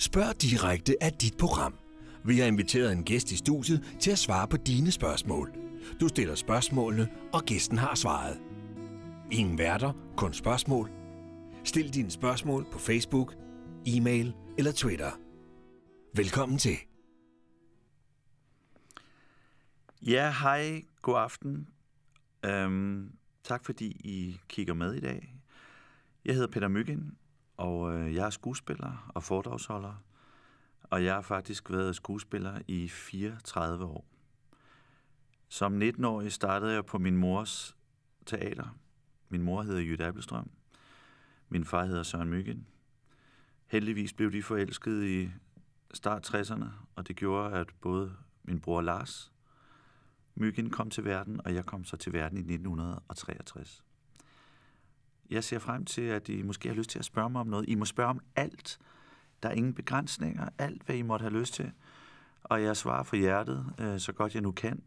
Spørg direkte af dit program. Vi har inviteret en gæst i studiet til at svare på dine spørgsmål. Du stiller spørgsmålene, og gæsten har svaret. Ingen værter, kun spørgsmål. Stil dine spørgsmål på Facebook, e-mail eller Twitter. Velkommen til. Ja, hej. God aften. Øhm, tak fordi I kigger med i dag. Jeg hedder Peter Myggen. Og øh, jeg er skuespiller og foredragsholder, og jeg har faktisk været skuespiller i 34 år. Som 19-årig startede jeg på min mors teater. Min mor hedder Jytte Appelstrøm. Min far hedder Søren Myggen. Heldigvis blev de forelsket i start 60'erne, og det gjorde, at både min bror Lars Myggen kom til verden, og jeg kom så til verden i 1963. Jeg ser frem til, at I måske har lyst til at spørge mig om noget. I må spørge om alt. Der er ingen begrænsninger. Alt, hvad I måtte have lyst til. Og jeg svarer for hjertet, øh, så godt jeg nu kan.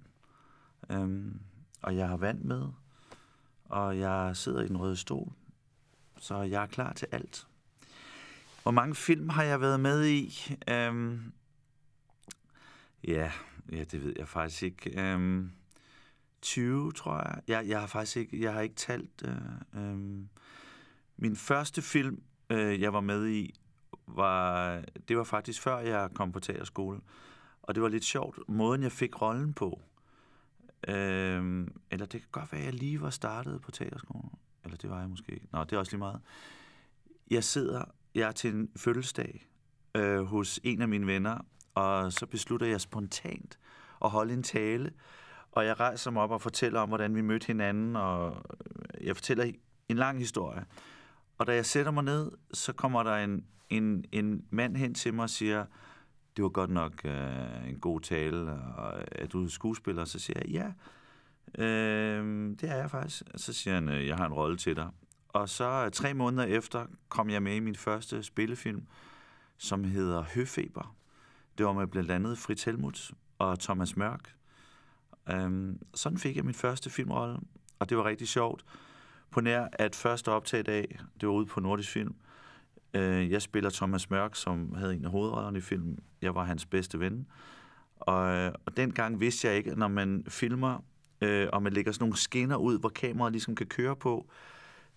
Øhm, og jeg har vand med. Og jeg sidder i den røde stol. Så jeg er klar til alt. Hvor mange film har jeg været med i? Øhm, ja, ja, det ved jeg faktisk ikke. Øhm, 20, tror jeg. Jeg, jeg har faktisk ikke, jeg har ikke talt. Øh, øh. Min første film, øh, jeg var med i, var, det var faktisk før jeg kom på teaterskole. Og det var lidt sjovt, måden jeg fik rollen på. Øh, eller det kan godt være, at jeg lige var startet på teaterskolen. Eller det var jeg måske ikke. Nå, det er også lige meget. Jeg sidder, jeg er til en fødselsdag øh, hos en af mine venner, og så beslutter jeg spontant at holde en tale og jeg rejser mig op og fortæller om, hvordan vi mødte hinanden, og øh, jeg fortæller en lang historie. Og da jeg sætter mig ned, så kommer der en, en, en mand hen til mig og siger, det var godt nok øh, en god tale, og øh, er du skuespiller? Så siger jeg, ja, øh, det er jeg faktisk. så siger han, øh, jeg har en rolle til dig. Og så tre måneder efter kom jeg med i min første spillefilm, som hedder Høfeber. Det var med blandt andet Fritz Helmut og Thomas Mørk. Øhm, sådan fik jeg min første filmrolle, og det var rigtig sjovt. På nær, at første optag i dag, det var ude på Nordisk Film. Øh, jeg spiller Thomas Mørk, som havde en af hovedrollerne i filmen. Jeg var hans bedste ven. Og, øh, og dengang vidste jeg ikke, når man filmer, øh, og man lægger sådan nogle skinner ud, hvor kameraet ligesom kan køre på,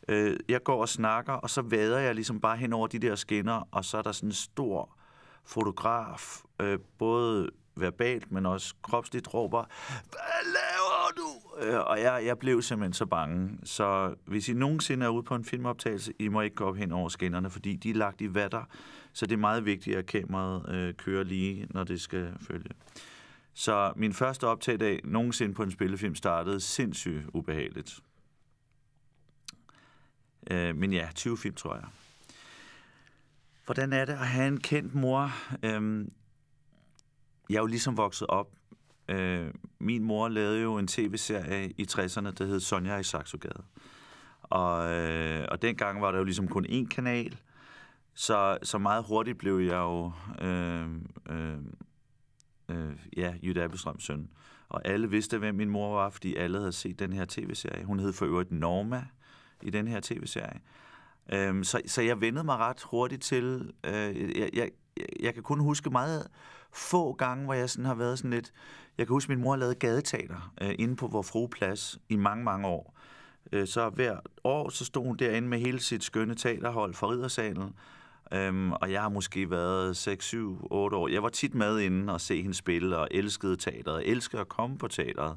øh, jeg går og snakker, og så vader jeg ligesom bare hen over de der skinner, og så er der sådan en stor fotograf, øh, både verbalt, men også kropsligt råber, hvad laver du? Øh, og jeg, jeg blev simpelthen så bange. Så hvis I nogensinde er ude på en filmoptagelse, I må ikke gå op hen over skinnerne, fordi de er lagt i vatter, så det er meget vigtigt, at kameraet øh, kører lige, når det skal følge. Så min første optagdag nogensinde på en spillefilm startede sindssygt ubehageligt. Øh, men ja, 20 film, tror jeg. Hvordan er det at have en kendt mor? Øhm, jeg er jo ligesom vokset op. Øh, min mor lavede jo en tv-serie i 60'erne, der hed Sonja i Saxogade. Og, øh, og dengang var der jo ligesom kun én kanal, så, så meget hurtigt blev jeg jo øh, øh, øh, ja, Jytte Appelstrøms søn. Og alle vidste, hvem min mor var, fordi alle havde set den her tv-serie. Hun hed for øvrigt Norma i den her tv-serie. Øhm, så, så jeg vendede mig ret hurtigt til, øh, jeg, jeg, jeg kan kun huske meget få gange, hvor jeg sådan har været sådan lidt... Jeg kan huske, at min mor lavede gadeteater øh, inde på vores frueplads i mange, mange år. Øh, så hver år, så stod hun derinde med hele sit skønne teaterhold fra Riddersalen, Øhm, og jeg har måske været 6, 7, 8 år. Jeg var tit med inde og se hende spille, og elskede teateret, elskede at komme på teateret.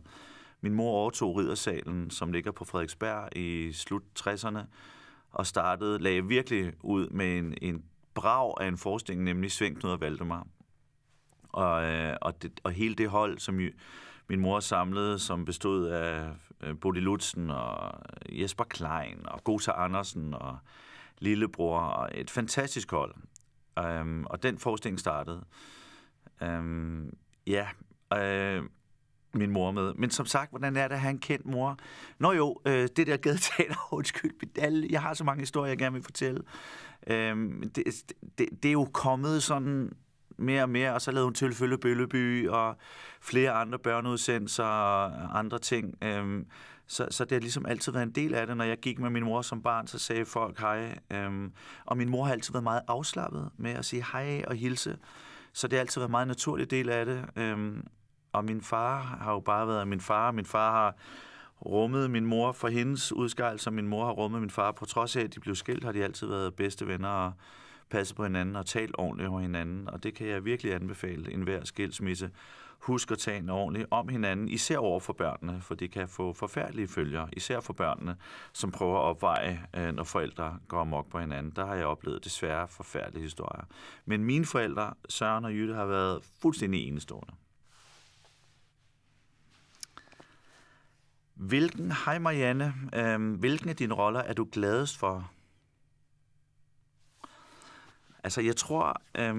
Min mor overtog Riddersalen, som ligger på Frederiksberg i slut 60'erne, og startede, lagde virkelig ud med en, en brag af en forestilling, nemlig Svend og Valdemar. Og, øh, og, det, og hele det hold, som jo, min mor samlede, som bestod af øh, Bodil Lutzen og Jesper Klein og Gosa Andersen og Lillebror. Og et fantastisk hold. Um, og den forestilling startede. Um, ja, øh, min mor med. Men som sagt, hvordan er det at have en kendt mor? Nå jo, øh, det der gadeteater, undskyld, jeg har så mange historier, jeg gerne vil fortælle. Øhm, det, det, det er jo kommet sådan mere og mere, og så lavede hun Tilfølge Bølleby og flere andre børneudsendelser og andre ting. Øhm, så, så det har ligesom altid været en del af det. Når jeg gik med min mor som barn, så sagde folk hej. Øhm, og min mor har altid været meget afslappet med at sige hej og hilse. Så det har altid været en meget naturlig del af det. Øhm, og min far har jo bare været min far. Min far har rummede min mor for hendes udskejl, som min mor har rummet min far. På trods af, at de blev skilt, har de altid været bedste venner og passet på hinanden og talt ordentligt om hinanden. Og det kan jeg virkelig anbefale enhver skilsmisse. Husk at tale ordentligt om hinanden, især over for børnene, for det kan få forfærdelige følger, især for børnene, som prøver at opveje, øh, når forældre går amok på hinanden. Der har jeg oplevet desværre forfærdelige historier. Men mine forældre, Søren og Jytte, har været fuldstændig enestående. Hvilken, hej Marianne, øh, hvilken af dine roller er du gladest for? Altså, jeg tror, øh,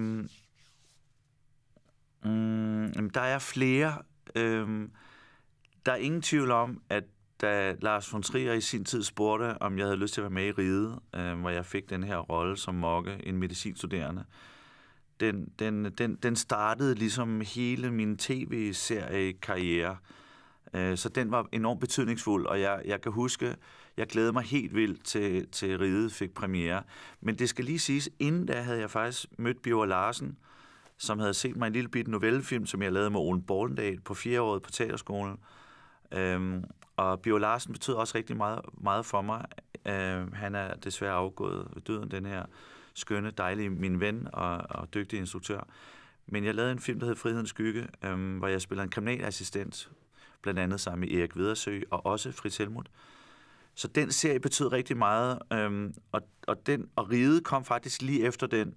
mm, der er flere. Øh, der er ingen tvivl om, at da Lars von Trier i sin tid spurgte, om jeg havde lyst til at være med i Ride, øh, hvor jeg fik den her rolle som mokke, en medicinstuderende, den, den, den, den startede ligesom hele min tv-serie-karriere. Øh, Øh, så den var enormt betydningsfuld, og jeg, jeg kan huske, jeg glædede mig helt vildt til, til Ride fik premiere. Men det skal lige siges, inden da havde jeg faktisk mødt Bjørn Larsen, som havde set mig en lille bit novellefilm, som jeg lavede med Ole Borgendal på år på teaterskolen. Øhm, og Bjørn Larsen betød også rigtig meget, meget for mig. Øhm, han er desværre afgået ved døden, den her skønne, dejlige min ven og, og dygtige instruktør. Men jeg lavede en film, der hed Frihedens Skygge, øhm, hvor jeg spiller en kriminalassistent blandt andet sammen med Erik Vedersø og også Fritz Helmut. Så den serie betød rigtig meget, øhm, og, og, den, og Ride kom faktisk lige efter den.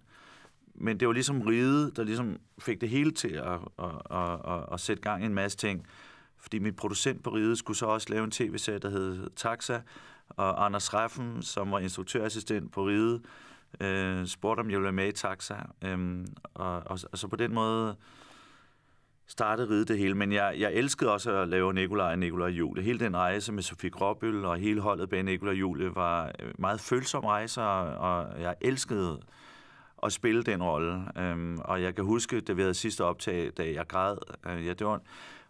Men det var ligesom Ride, der ligesom fik det hele til at, at, at, at, at sætte gang i en masse ting. Fordi min producent på Ride skulle så også lave en tv-serie, der hed Taxa, og Anders Reffen, som var instruktørassistent på Ride, øh, spurgte, om jeg ville være med i Taxa. Øhm, og, og, og så på den måde starte ride det hele, men jeg, jeg elskede også at lave Nikolaj og Nikolaj Jule. Hele den rejse med Sofie Gråbøl og hele holdet bag Nikolaj Jule var øh, meget følsom rejse, og jeg elskede at spille den rolle. Øhm, og jeg kan huske, det vi havde sidste optag, da jeg græd, øh, ja, det var,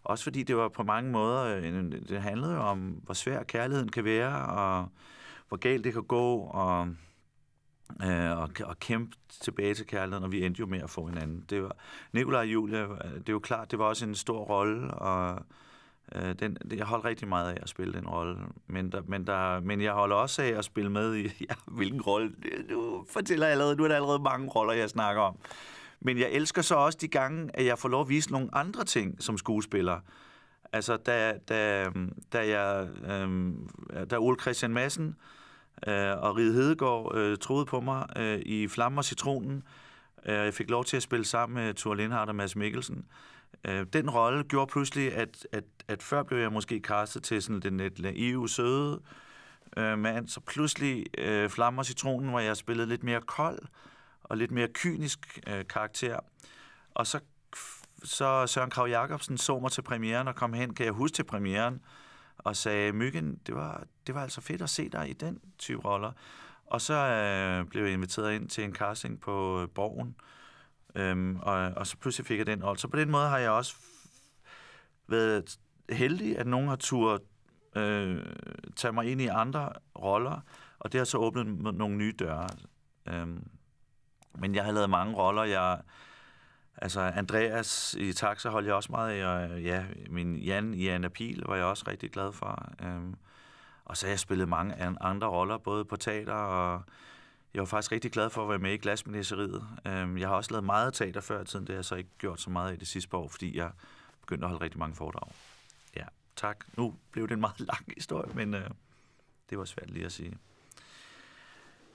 også fordi det var på mange måder, øh, det handlede jo om, hvor svær kærligheden kan være, og hvor galt det kan gå, og øh, og, og kæmpe tilbage til kærligheden, og vi endte jo med at få hinanden. Det var, Nikolaj og Julia, øh, det er jo klart, det var også en stor rolle, og øh, den, jeg holdt rigtig meget af at spille den rolle, men, der, men, der, men jeg holder også af at spille med i, ja, hvilken rolle, du fortæller allerede, nu er der allerede mange roller, jeg snakker om. Men jeg elsker så også de gange, at jeg får lov at vise nogle andre ting som skuespiller. Altså, da, da, øhm, da, jeg, øh, da Ole Christian Madsen, øh, Øh, og Ride Hedegaard øh, troede på mig øh, i Flammer og Citronen. Øh, jeg fik lov til at spille sammen med Thor Lindhardt og Mads Mikkelsen. Øh, den rolle gjorde pludselig, at, at, at før blev jeg måske kastet til sådan den lidt naive, søde øh, mand. Så pludselig øh, Flammer og Citronen, hvor jeg spillede lidt mere kold og lidt mere kynisk øh, karakter. Og så, så Søren Krav Jacobsen så mig til premieren og kom hen, kan jeg huske til premieren, og sagde, Myggen, det var, det var altså fedt at se dig i den type roller. Og så øh, blev jeg inviteret ind til en casting på øh, Borgen, øhm, og, og så pludselig fik jeg den rolle. Så på den måde har jeg også været heldig, at nogen har turet øh, tage mig ind i andre roller, og det har så åbnet nogle nye døre. Øhm, men jeg har lavet mange roller, jeg Altså Andreas i Taxa holdt jeg også meget af, og øh, ja, min Jan i Anna Pil var jeg også rigtig glad for. Øhm, og så har jeg spillet mange andre roller, både på teater og... Jeg var faktisk rigtig glad for at være med i glasministeriet. Øhm, jeg har også lavet meget teater før i tiden, det har jeg så ikke gjort så meget i det sidste år, fordi jeg begyndte at holde rigtig mange foredrag. Ja, tak. Nu blev det en meget lang historie, men øh, det var svært lige at sige.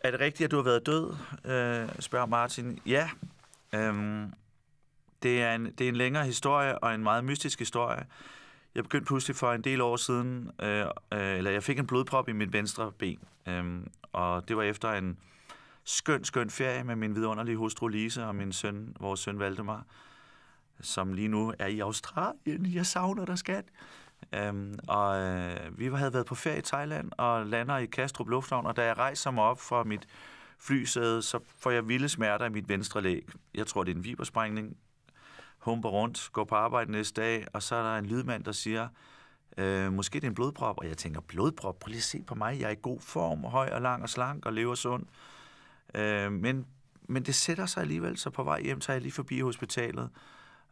Er det rigtigt, at du har været død? Øh, spørger Martin. Ja. Øhm, det er, en, det er en længere historie, og en meget mystisk historie. Jeg begyndte pludselig for en del år siden, øh, øh, eller jeg fik en blodprop i mit venstre ben, øh, og det var efter en skøn, skøn ferie med min vidunderlige hustru Lise og min søn, vores søn Valdemar, som lige nu er i Australien. Jeg savner dig, skat. Øhm, og øh, vi havde været på ferie i Thailand og lander i Kastrup Lufthavn, og da jeg rejser mig op fra mit flysæde, så får jeg vilde smerter i mit venstre læg. Jeg tror, det er en vibersprængning humper rundt, går på arbejde næste dag, og så er der en lydmand, der siger, øh, måske det er en blodprop, og jeg tænker, blodprop, prøv lige at se på mig, jeg er i god form, høj og lang og slank og lever sund. Øh, men, men det sætter sig alligevel, så på vej hjem tager jeg lige forbi hospitalet,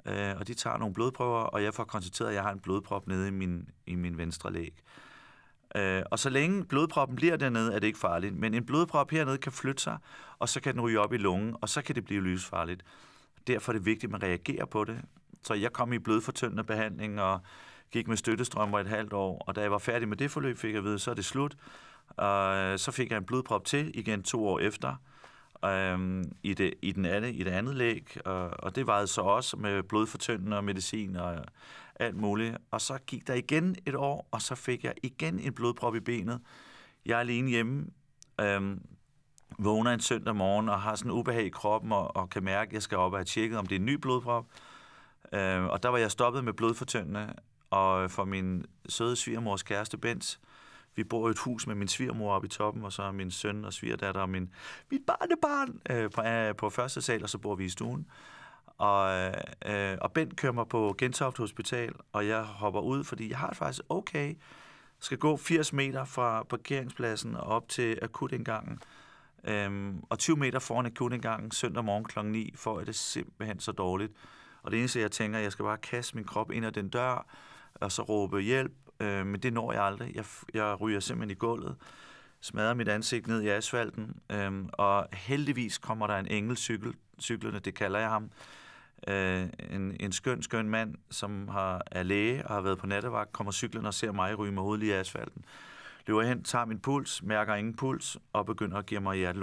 øh, og de tager nogle blodprøver, og jeg får konstateret, at jeg har en blodprop nede i min, i min venstre læg. Øh, og så længe blodproppen bliver dernede, er det ikke farligt, men en blodprop hernede kan flytte sig, og så kan den ryge op i lungen, og så kan det blive farligt. Derfor er det vigtigt, at man reagerer på det. Så jeg kom i blødfortyndende behandling og gik med støttestrømmer et halvt år, og da jeg var færdig med det forløb, fik jeg at vide, så er det slut. Øh, så fik jeg en blodprop til igen to år efter øh, i, det, i, den anden, i det andet læg, og, og det varede så også med blodfortyndende og medicin og alt muligt. Og så gik der igen et år, og så fik jeg igen en blodprop i benet. Jeg er alene hjemme. Øh, vågner en søndag morgen og har sådan en ubehag i kroppen og, og kan mærke, at jeg skal op og have tjekket, om det er en ny blodprop. Øh, og der var jeg stoppet med blodfortyndende, og for min søde svigermors kæreste Bens, vi bor i et hus med min svigermor oppe i toppen, og så min søn og svigerdatter og min, mit barnebarn øh, på, øh, på første sal, og så bor vi i stuen. Og, øh, og Bent kører mig på Gentofte Hospital, og jeg hopper ud, fordi jeg har det faktisk okay. Skal gå 80 meter fra parkeringspladsen og op til akutindgangen. Øhm, og 20 meter foran et kundegangen søndag morgen kl. 9, for at det simpelthen så dårligt. Og det eneste, jeg tænker, jeg skal bare kaste min krop ind ad den dør, og så råbe hjælp, øh, men det når jeg aldrig. Jeg, jeg ryger simpelthen i gulvet, smadrer mit ansigt ned i asfalten, øh, og heldigvis kommer der en engel cykel, cyklerne, det kalder jeg ham, øh, en, en skøn, skøn mand, som har, er læge og har været på nattevagt, kommer cyklen og ser mig ryge med hovedet i asfalten løber hen, tager min puls, mærker ingen puls, og begynder at give mig hjerte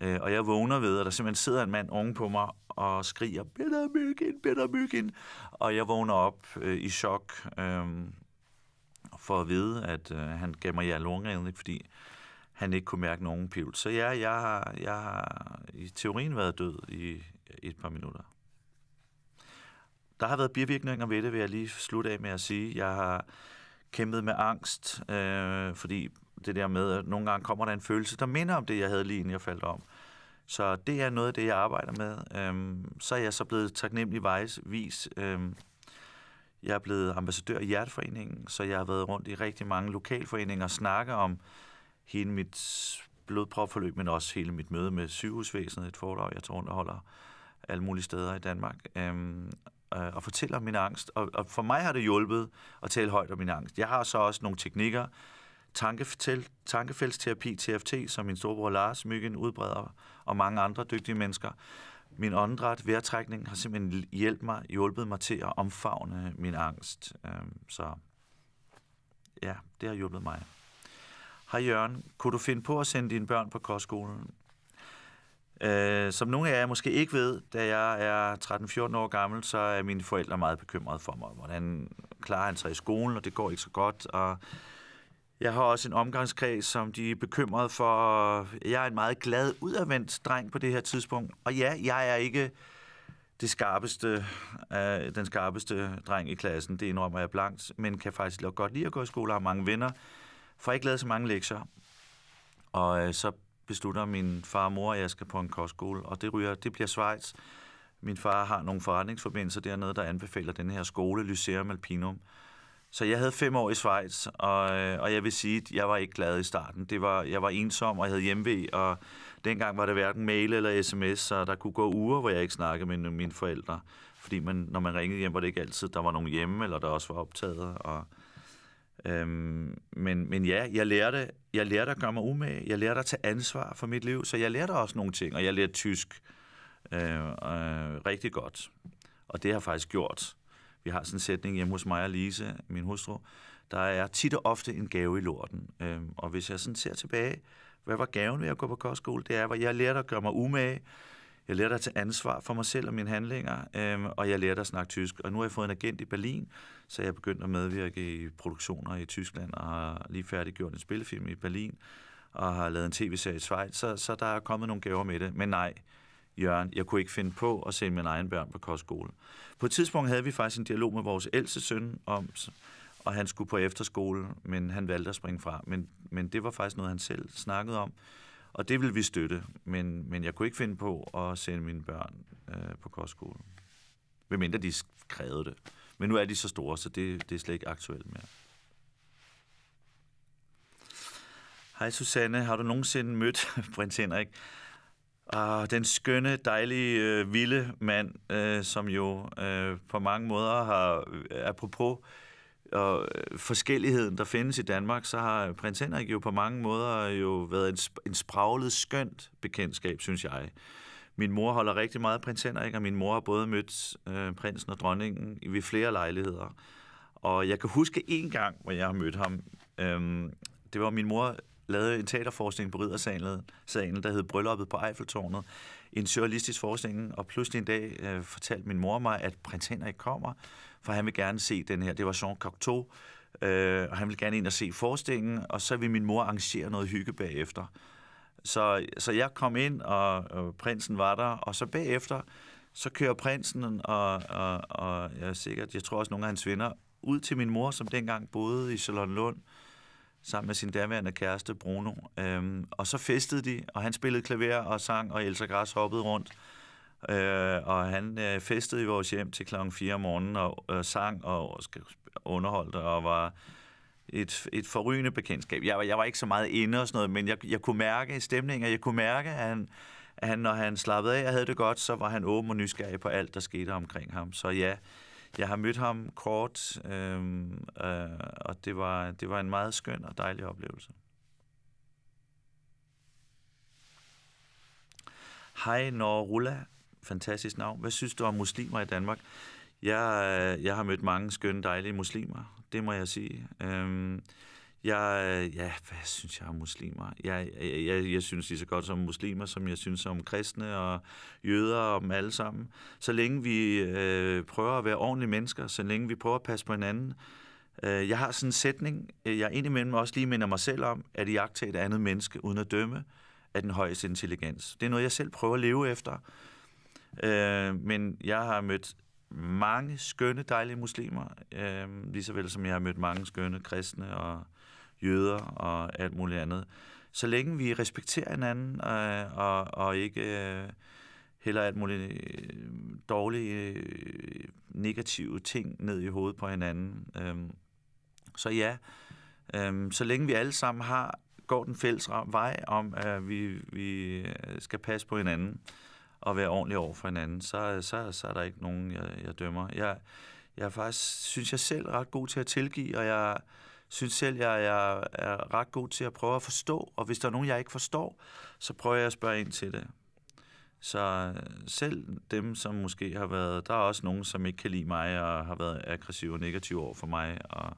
øh, og jeg vågner ved, at der simpelthen sidder en mand oven på mig og skriger, Peter Myggen, Peter Myggen! Og jeg vågner op øh, i chok øh, for at vide, at øh, han gav mig hjertelungeredning, lungeredning fordi han ikke kunne mærke nogen pivl. Så ja, jeg har, jeg har i teorien været død i et par minutter. Der har været bivirkninger ved det, vil jeg lige slutte af med at sige. Jeg har kæmpet med angst, øh, fordi det der med, at nogle gange kommer der en følelse, der minder om det, jeg havde lige inden jeg faldt om. Så det er noget af det, jeg arbejder med. Øhm, så er jeg så blevet taknemmelig vejsvis. vis. Øhm, jeg er blevet ambassadør i Hjerteforeningen, så jeg har været rundt i rigtig mange lokalforeninger og snakker om hele mit blodpropforløb, men også hele mit møde med sygehusvæsenet, et foredrag, jeg tror der holder alle mulige steder i Danmark. Øhm, øh, og fortæller om min angst. Og, og for mig har det hjulpet at tale højt om min angst. Jeg har så også nogle teknikker, tankefældsterapi, TFT, som min storebror Lars Myggen udbreder, og mange andre dygtige mennesker. Min åndedræt, vejrtrækning, har simpelthen hjulpet mig, hjulpet mig til at omfavne min angst. Øhm, så ja, det har hjulpet mig. Hej Jørgen, kunne du finde på at sende dine børn på kostskolen? Øh, som nogle af jer måske ikke ved, da jeg er 13-14 år gammel, så er mine forældre meget bekymrede for mig. Hvordan klarer han sig i skolen, og det går ikke så godt, og jeg har også en omgangskreds, som de er bekymrede for. Jeg er en meget glad, udadvendt dreng på det her tidspunkt. Og ja, jeg er ikke det skarpeste, øh, den skarpeste dreng i klassen, det indrømmer jeg blankt, men kan faktisk godt lide at gå i skole og har mange venner, for ikke lavet så mange lektier. Og øh, så beslutter min far og mor, at jeg skal på en kostskole, og det, ryger, det bliver Schweiz. Min far har nogle forretningsforbindelser dernede, der anbefaler den her skole, Lyceum Alpinum. Så jeg havde fem år i Schweiz, og, øh, og jeg vil sige, at jeg var ikke glad i starten. Det var, jeg var ensom, og jeg havde hjemve, og dengang var det hverken mail eller sms, så der kunne gå uger, hvor jeg ikke snakkede med mine forældre. Fordi man, når man ringede hjem, var det ikke altid, der var nogen hjemme, eller der også var optaget. Og, Øhm, men, men ja, jeg lærte, jeg lærte at gøre mig umage, jeg lærte at tage ansvar for mit liv, så jeg lærte også nogle ting, og jeg lærte tysk øh, øh, rigtig godt. Og det har jeg faktisk gjort. Vi har sådan en sætning hjemme hos mig og Lise, min hustru, der er tit og ofte en gave i lorten. Øhm, og hvis jeg sådan ser tilbage, hvad var gaven ved at gå på kostskole? Det er, at jeg lærte at gøre mig umage, jeg lærte at tage ansvar for mig selv og mine handlinger, øhm, og jeg lærte at snakke tysk. Og nu har jeg fået en agent i Berlin, så jeg er begyndt at medvirke i produktioner i Tyskland, og har lige færdiggjort en spillefilm i Berlin, og har lavet en tv-serie i Schweiz, så, så der er kommet nogle gaver med det. Men nej, Jørgen, jeg kunne ikke finde på at sende mine egne børn på kostskole. På et tidspunkt havde vi faktisk en dialog med vores ældste søn om, og han skulle på efterskole, men han valgte at springe fra. Men, men det var faktisk noget, han selv snakkede om. Og det vil vi støtte, men, men jeg kunne ikke finde på at sende mine børn øh, på kostskole. Hvemindre de krævede det. Men nu er de så store, så det, det er slet ikke aktuelt mere. Hej Susanne, har du nogensinde mødt prins Henrik? Ah, den skønne, dejlige, øh, vilde mand, øh, som jo øh, på mange måder har, øh, apropos og øh, forskelligheden, der findes i Danmark, så har prins Henrik jo på mange måder jo været en, sp- en spraglet skønt bekendtskab, synes jeg. Min mor holder rigtig meget af prins Henrik, og min mor har både mødt øh, prinsen og dronningen ved flere lejligheder. Og jeg kan huske en gang, hvor jeg har mødt ham. Øhm, det var, min mor lavede en teaterforskning på Riddersalen, der hed Brylluppet på Eiffeltårnet. En surrealistisk forskning, og pludselig en dag øh, fortalte min mor mig, at prins Henrik kommer for han vil gerne se den her. Det var Jean Cocteau, øh, og han ville gerne ind og se forestillingen, og så vil min mor arrangere noget hygge bagefter. Så, så jeg kom ind, og, og prinsen var der, og så bagefter, så kører prinsen og, og, og jeg er sikkert, jeg tror også nogle af hans venner, ud til min mor, som dengang boede i Salon Lund, sammen med sin daværende kæreste Bruno. Øhm, og så festede de, og han spillede klaver og sang, og Elsa Græs hoppede rundt. Øh, og han øh, festede i vores hjem til klokken 4 om morgenen og, øh, sang og underholdt og var et, et forrygende bekendtskab. Jeg, jeg var ikke så meget inde og sådan noget, men jeg, jeg kunne mærke i stemningen, jeg kunne mærke, at han, at han, når han slappede af og havde det godt, så var han åben og nysgerrig på alt, der skete omkring ham. Så ja, jeg har mødt ham kort, øh, øh, og det var, det var en meget skøn og dejlig oplevelse. Hej Norrulla, fantastisk navn. Hvad synes du om muslimer i Danmark? Jeg, øh, jeg har mødt mange skønne, dejlige muslimer, det må jeg sige. Øhm, jeg, øh, ja, hvad synes jeg om muslimer? Jeg, jeg, jeg, jeg synes lige så godt som muslimer, som jeg synes om kristne og jøder og dem alle sammen. Så længe vi øh, prøver at være ordentlige mennesker, så længe vi prøver at passe på hinanden. Øh, jeg har sådan en sætning, øh, jeg indimellem også lige minder mig selv om, at iagtage et andet menneske uden at dømme af den højeste intelligens. Det er noget, jeg selv prøver at leve efter. Øh, men jeg har mødt mange skønne, dejlige muslimer, øh, lige så vel som jeg har mødt mange skønne kristne og jøder og alt muligt andet. Så længe vi respekterer hinanden øh, og, og ikke øh, heller alt muligt øh, dårlige, øh, negative ting ned i hovedet på hinanden. Øh, så ja, øh, så længe vi alle sammen har går den fælles vej om, at vi, vi skal passe på hinanden, øh, og være ordentlig over for hinanden, så, så, så er der ikke nogen, jeg, jeg dømmer. Jeg, jeg er faktisk, synes jeg selv, ret god til at tilgive, og jeg synes selv, jeg, jeg er ret god til at prøve at forstå, og hvis der er nogen, jeg ikke forstår, så prøver jeg at spørge ind til det. Så selv dem, som måske har været... Der er også nogen, som ikke kan lide mig og har været aggressiv og negativ over for mig. Og,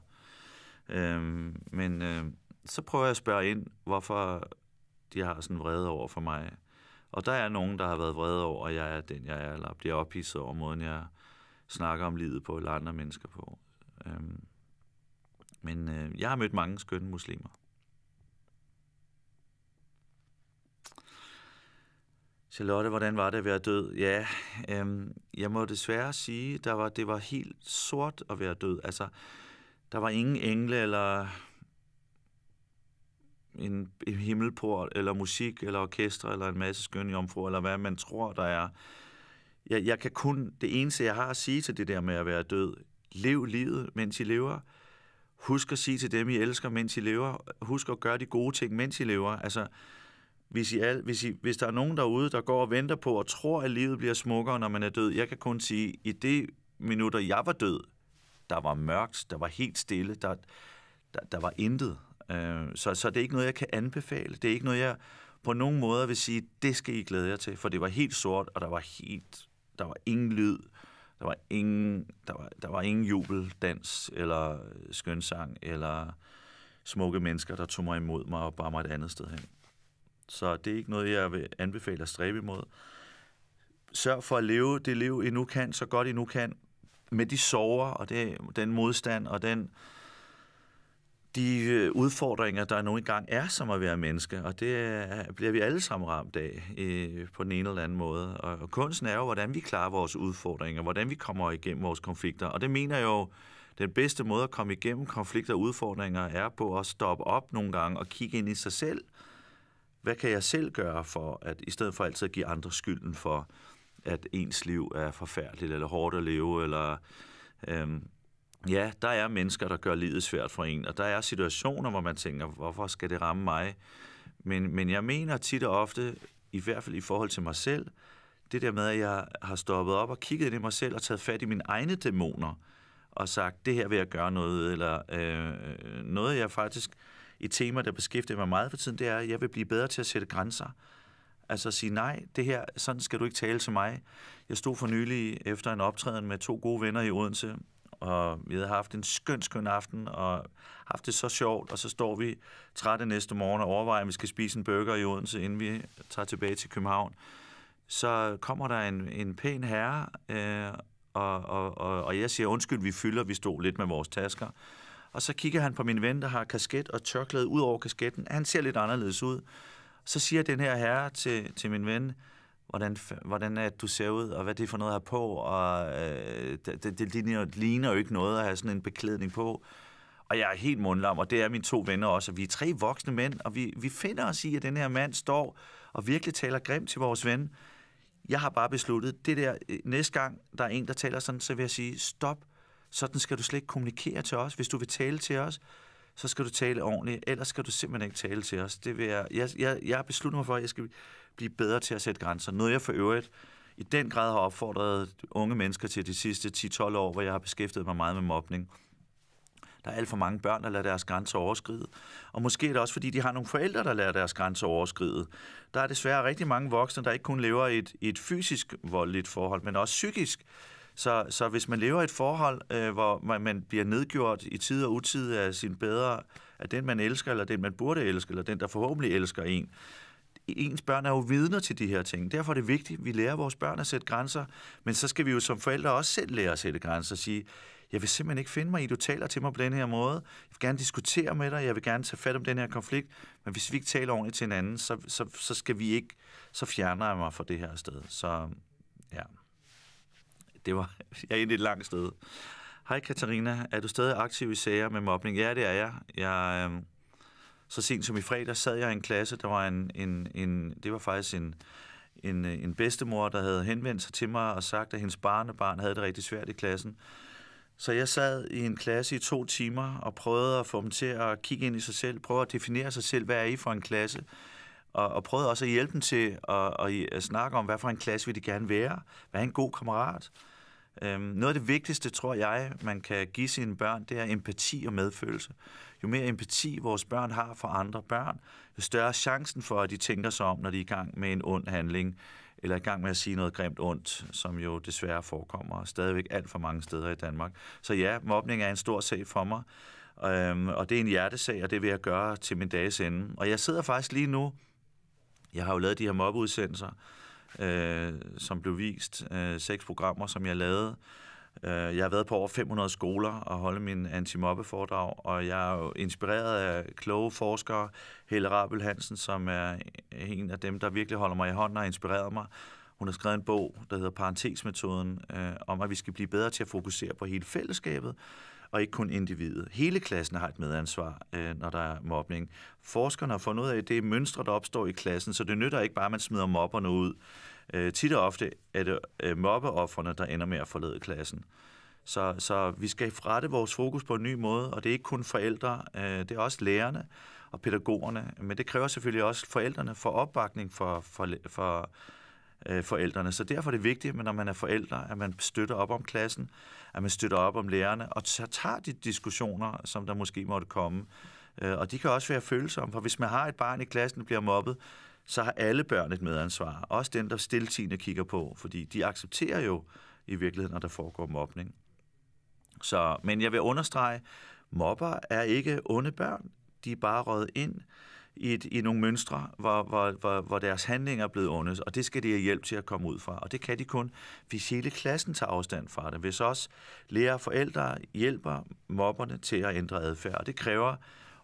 øhm, men øhm, så prøver jeg at spørge ind, hvorfor de har sådan vrede over for mig. Og der er nogen, der har været vrede over, at jeg er den, jeg er, eller bliver ophidset over måden, jeg snakker om livet på, eller andre mennesker på. Øhm, men øh, jeg har mødt mange skønne muslimer. Charlotte, hvordan var det at være død? Ja, øhm, jeg må desværre sige, der var, det var helt sort at være død. Altså, der var ingen engle eller en, himmelport, eller musik, eller orkester, eller en masse skønne jomfru, eller hvad man tror, der er. Jeg, jeg kan kun, det eneste jeg har at sige til det der med at være død, lev livet, mens I lever. Husk at sige til dem, I elsker, mens I lever. Husk at gøre de gode ting, mens I lever. Altså, hvis, I al, hvis, I, hvis der er nogen derude, der går og venter på og tror, at livet bliver smukkere, når man er død, jeg kan kun sige, i det minutter, jeg var død, der var mørkt, der var helt stille, der, der, der var intet. Øh, så, så det er ikke noget, jeg kan anbefale. Det er ikke noget, jeg på nogen måde vil sige, det skal I glæde jer til, for det var helt sort, og der var helt, der var ingen lyd, der var ingen, der var, der var ingen jubeldans, eller skønsang, eller smukke mennesker, der tog mig imod mig og bar mig et andet sted hen. Så det er ikke noget, jeg vil anbefale at stræbe imod. Sørg for at leve det liv, I nu kan, så godt I nu kan, med de sover og det, den modstand og den øh, de øh, udfordringer, der nogle engang er som at være menneske, og det bliver vi alle sammen ramt af øh, på den ene eller anden måde. Og, og kunsten er jo, hvordan vi klarer vores udfordringer, hvordan vi kommer igennem vores konflikter, og det mener jeg jo, den bedste måde at komme igennem konflikter og udfordringer er på at stoppe op nogle gange og kigge ind i sig selv. Hvad kan jeg selv gøre for, at i stedet for altid at give andre skylden for, at ens liv er forfærdeligt, eller hårdt at leve, eller øhm, ja, der er mennesker, der gør livet svært for en, og der er situationer, hvor man tænker, hvorfor skal det ramme mig? Men, men jeg mener tit og ofte, i hvert fald i forhold til mig selv, det der med, at jeg har stoppet op og kigget ind i mig selv og taget fat i mine egne dæmoner og sagt, det her vil jeg gøre noget, eller øh, noget, jeg faktisk, et tema, der beskæftiger mig meget for tiden, det er, at jeg vil blive bedre til at sætte grænser. Altså at sige, nej, det her, sådan skal du ikke tale til mig. Jeg stod for nylig efter en optræden med to gode venner i Odense, og vi havde haft en skøn, skøn aften, og haft det så sjovt, og så står vi trætte næste morgen og overvejer, at vi skal spise en burger i Odense, inden vi tager tilbage til København. Så kommer der en, en pæn herre, øh, og, og, og, og jeg siger, undskyld, vi fylder, vi stod lidt med vores tasker. Og så kigger han på min ven, der har kasket og tørklæde ud over kasketten. Han ser lidt anderledes ud. Så siger den her herre til, til min ven, hvordan, hvordan at øh, du ser ud, og hvad det er for noget, at have på, og øh, det, det ligner, ligner jo ikke noget at have sådan en beklædning på. Og jeg er helt mundlam, og det er mine to venner også. Vi er tre voksne mænd, og vi, vi finder os i, at den her mand står og virkelig taler grimt til vores ven. Jeg har bare besluttet, det der, øh, næste gang der er en, der taler sådan, så vil jeg sige, stop, sådan skal du slet ikke kommunikere til os. Hvis du vil tale til os, så skal du tale ordentligt, ellers skal du simpelthen ikke tale til os. Det vil jeg, jeg, jeg, jeg beslutter mig for, at jeg skal blive bedre til at sætte grænser. Noget jeg for øvrigt i den grad har opfordret unge mennesker til de sidste 10-12 år, hvor jeg har beskæftiget mig meget med mobning. Der er alt for mange børn, der lader deres grænser overskride. Og måske er det også, fordi de har nogle forældre, der lader deres grænser overskride. Der er desværre rigtig mange voksne, der ikke kun lever i et, i et fysisk voldeligt forhold, men også psykisk. Så, så hvis man lever i et forhold, øh, hvor man, man bliver nedgjort i tid og utid af sin bedre, af den, man elsker, eller den, man burde elske, eller den, der forhåbentlig elsker en, ens børn er jo vidner til de her ting. Derfor er det vigtigt, at vi lærer vores børn at sætte grænser, men så skal vi jo som forældre også selv lære at sætte grænser og sige, jeg vil simpelthen ikke finde mig i, du taler til mig på den her måde. Jeg vil gerne diskutere med dig, jeg vil gerne tage fat om den her konflikt, men hvis vi ikke taler ordentligt til hinanden, så, så, så skal vi ikke, så fjerner jeg mig fra det her sted. Så ja, det var, jeg er egentlig et langt sted. Hej Katarina, er du stadig aktiv i sager med mobning? Ja, det er jeg. Jeg øh, så sent som i fredag sad jeg i en klasse, der var en, en, en det var faktisk en, en, en bedstemor, der havde henvendt sig til mig og sagt, at hendes barnebarn havde det rigtig svært i klassen. Så jeg sad i en klasse i to timer og prøvede at få dem til at kigge ind i sig selv, prøve at definere sig selv, hvad er I for en klasse? Og, og prøvede også at hjælpe dem til at, at, at snakke om, hvad for en klasse vil de gerne være? Hvad er en god kammerat? Øhm, noget af det vigtigste, tror jeg, man kan give sine børn, det er empati og medfølelse. Jo mere empati vores børn har for andre børn, jo større er chancen for, at de tænker sig om, når de er i gang med en ond handling, eller i gang med at sige noget grimt ondt, som jo desværre forekommer stadigvæk alt for mange steder i Danmark. Så ja, mobning er en stor sag for mig, øhm, og det er en hjertesag, og det vil jeg gøre til min dages ende. Og jeg sidder faktisk lige nu, jeg har jo lavet de her mobbeudsendelser, øh, som blev vist. Øh, seks programmer, som jeg lavede. Øh, jeg har været på over 500 skoler og holde min anti foredrag og jeg er jo inspireret af kloge forskere. Helle Rabel Hansen, som er en af dem, der virkelig holder mig i hånden og inspireret mig. Hun har skrevet en bog, der hedder Parentesmetoden, øh, om at vi skal blive bedre til at fokusere på hele fællesskabet, og ikke kun individet. Hele klassen har et medansvar, øh, når der er mobning. Forskerne har fundet ud af, at det er mønstre, der opstår i klassen, så det nytter ikke bare, at man smider mobberne ud. Øh, tit og ofte er det øh, mobbeofferne, der ender med at forlade klassen. Så, så vi skal rette vores fokus på en ny måde, og det er ikke kun forældre, øh, det er også lærerne og pædagogerne, men det kræver selvfølgelig også forældrene for opbakning for, for, for øh, forældrene. Så derfor er det vigtigt, når man er forældre, at man støtter op om klassen, at man støtter op om lærerne, og så tager de diskussioner, som der måske måtte komme. Øh, og de kan også være følsomme, for hvis man har et barn i klassen, der bliver mobbet, så har alle børn et medansvar. Også dem, der stiltigende kigger på, fordi de accepterer jo i virkeligheden, at der foregår mobning. Så, men jeg vil understrege, mobber er ikke onde børn. De er bare røget ind i, et, i nogle mønstre, hvor, hvor, hvor, hvor deres handlinger er blevet ondes, og det skal de have hjælp til at komme ud fra. Og det kan de kun, hvis hele klassen tager afstand fra det. Hvis også lærer og forældre hjælper mobberne til at ændre adfærd, og det kræver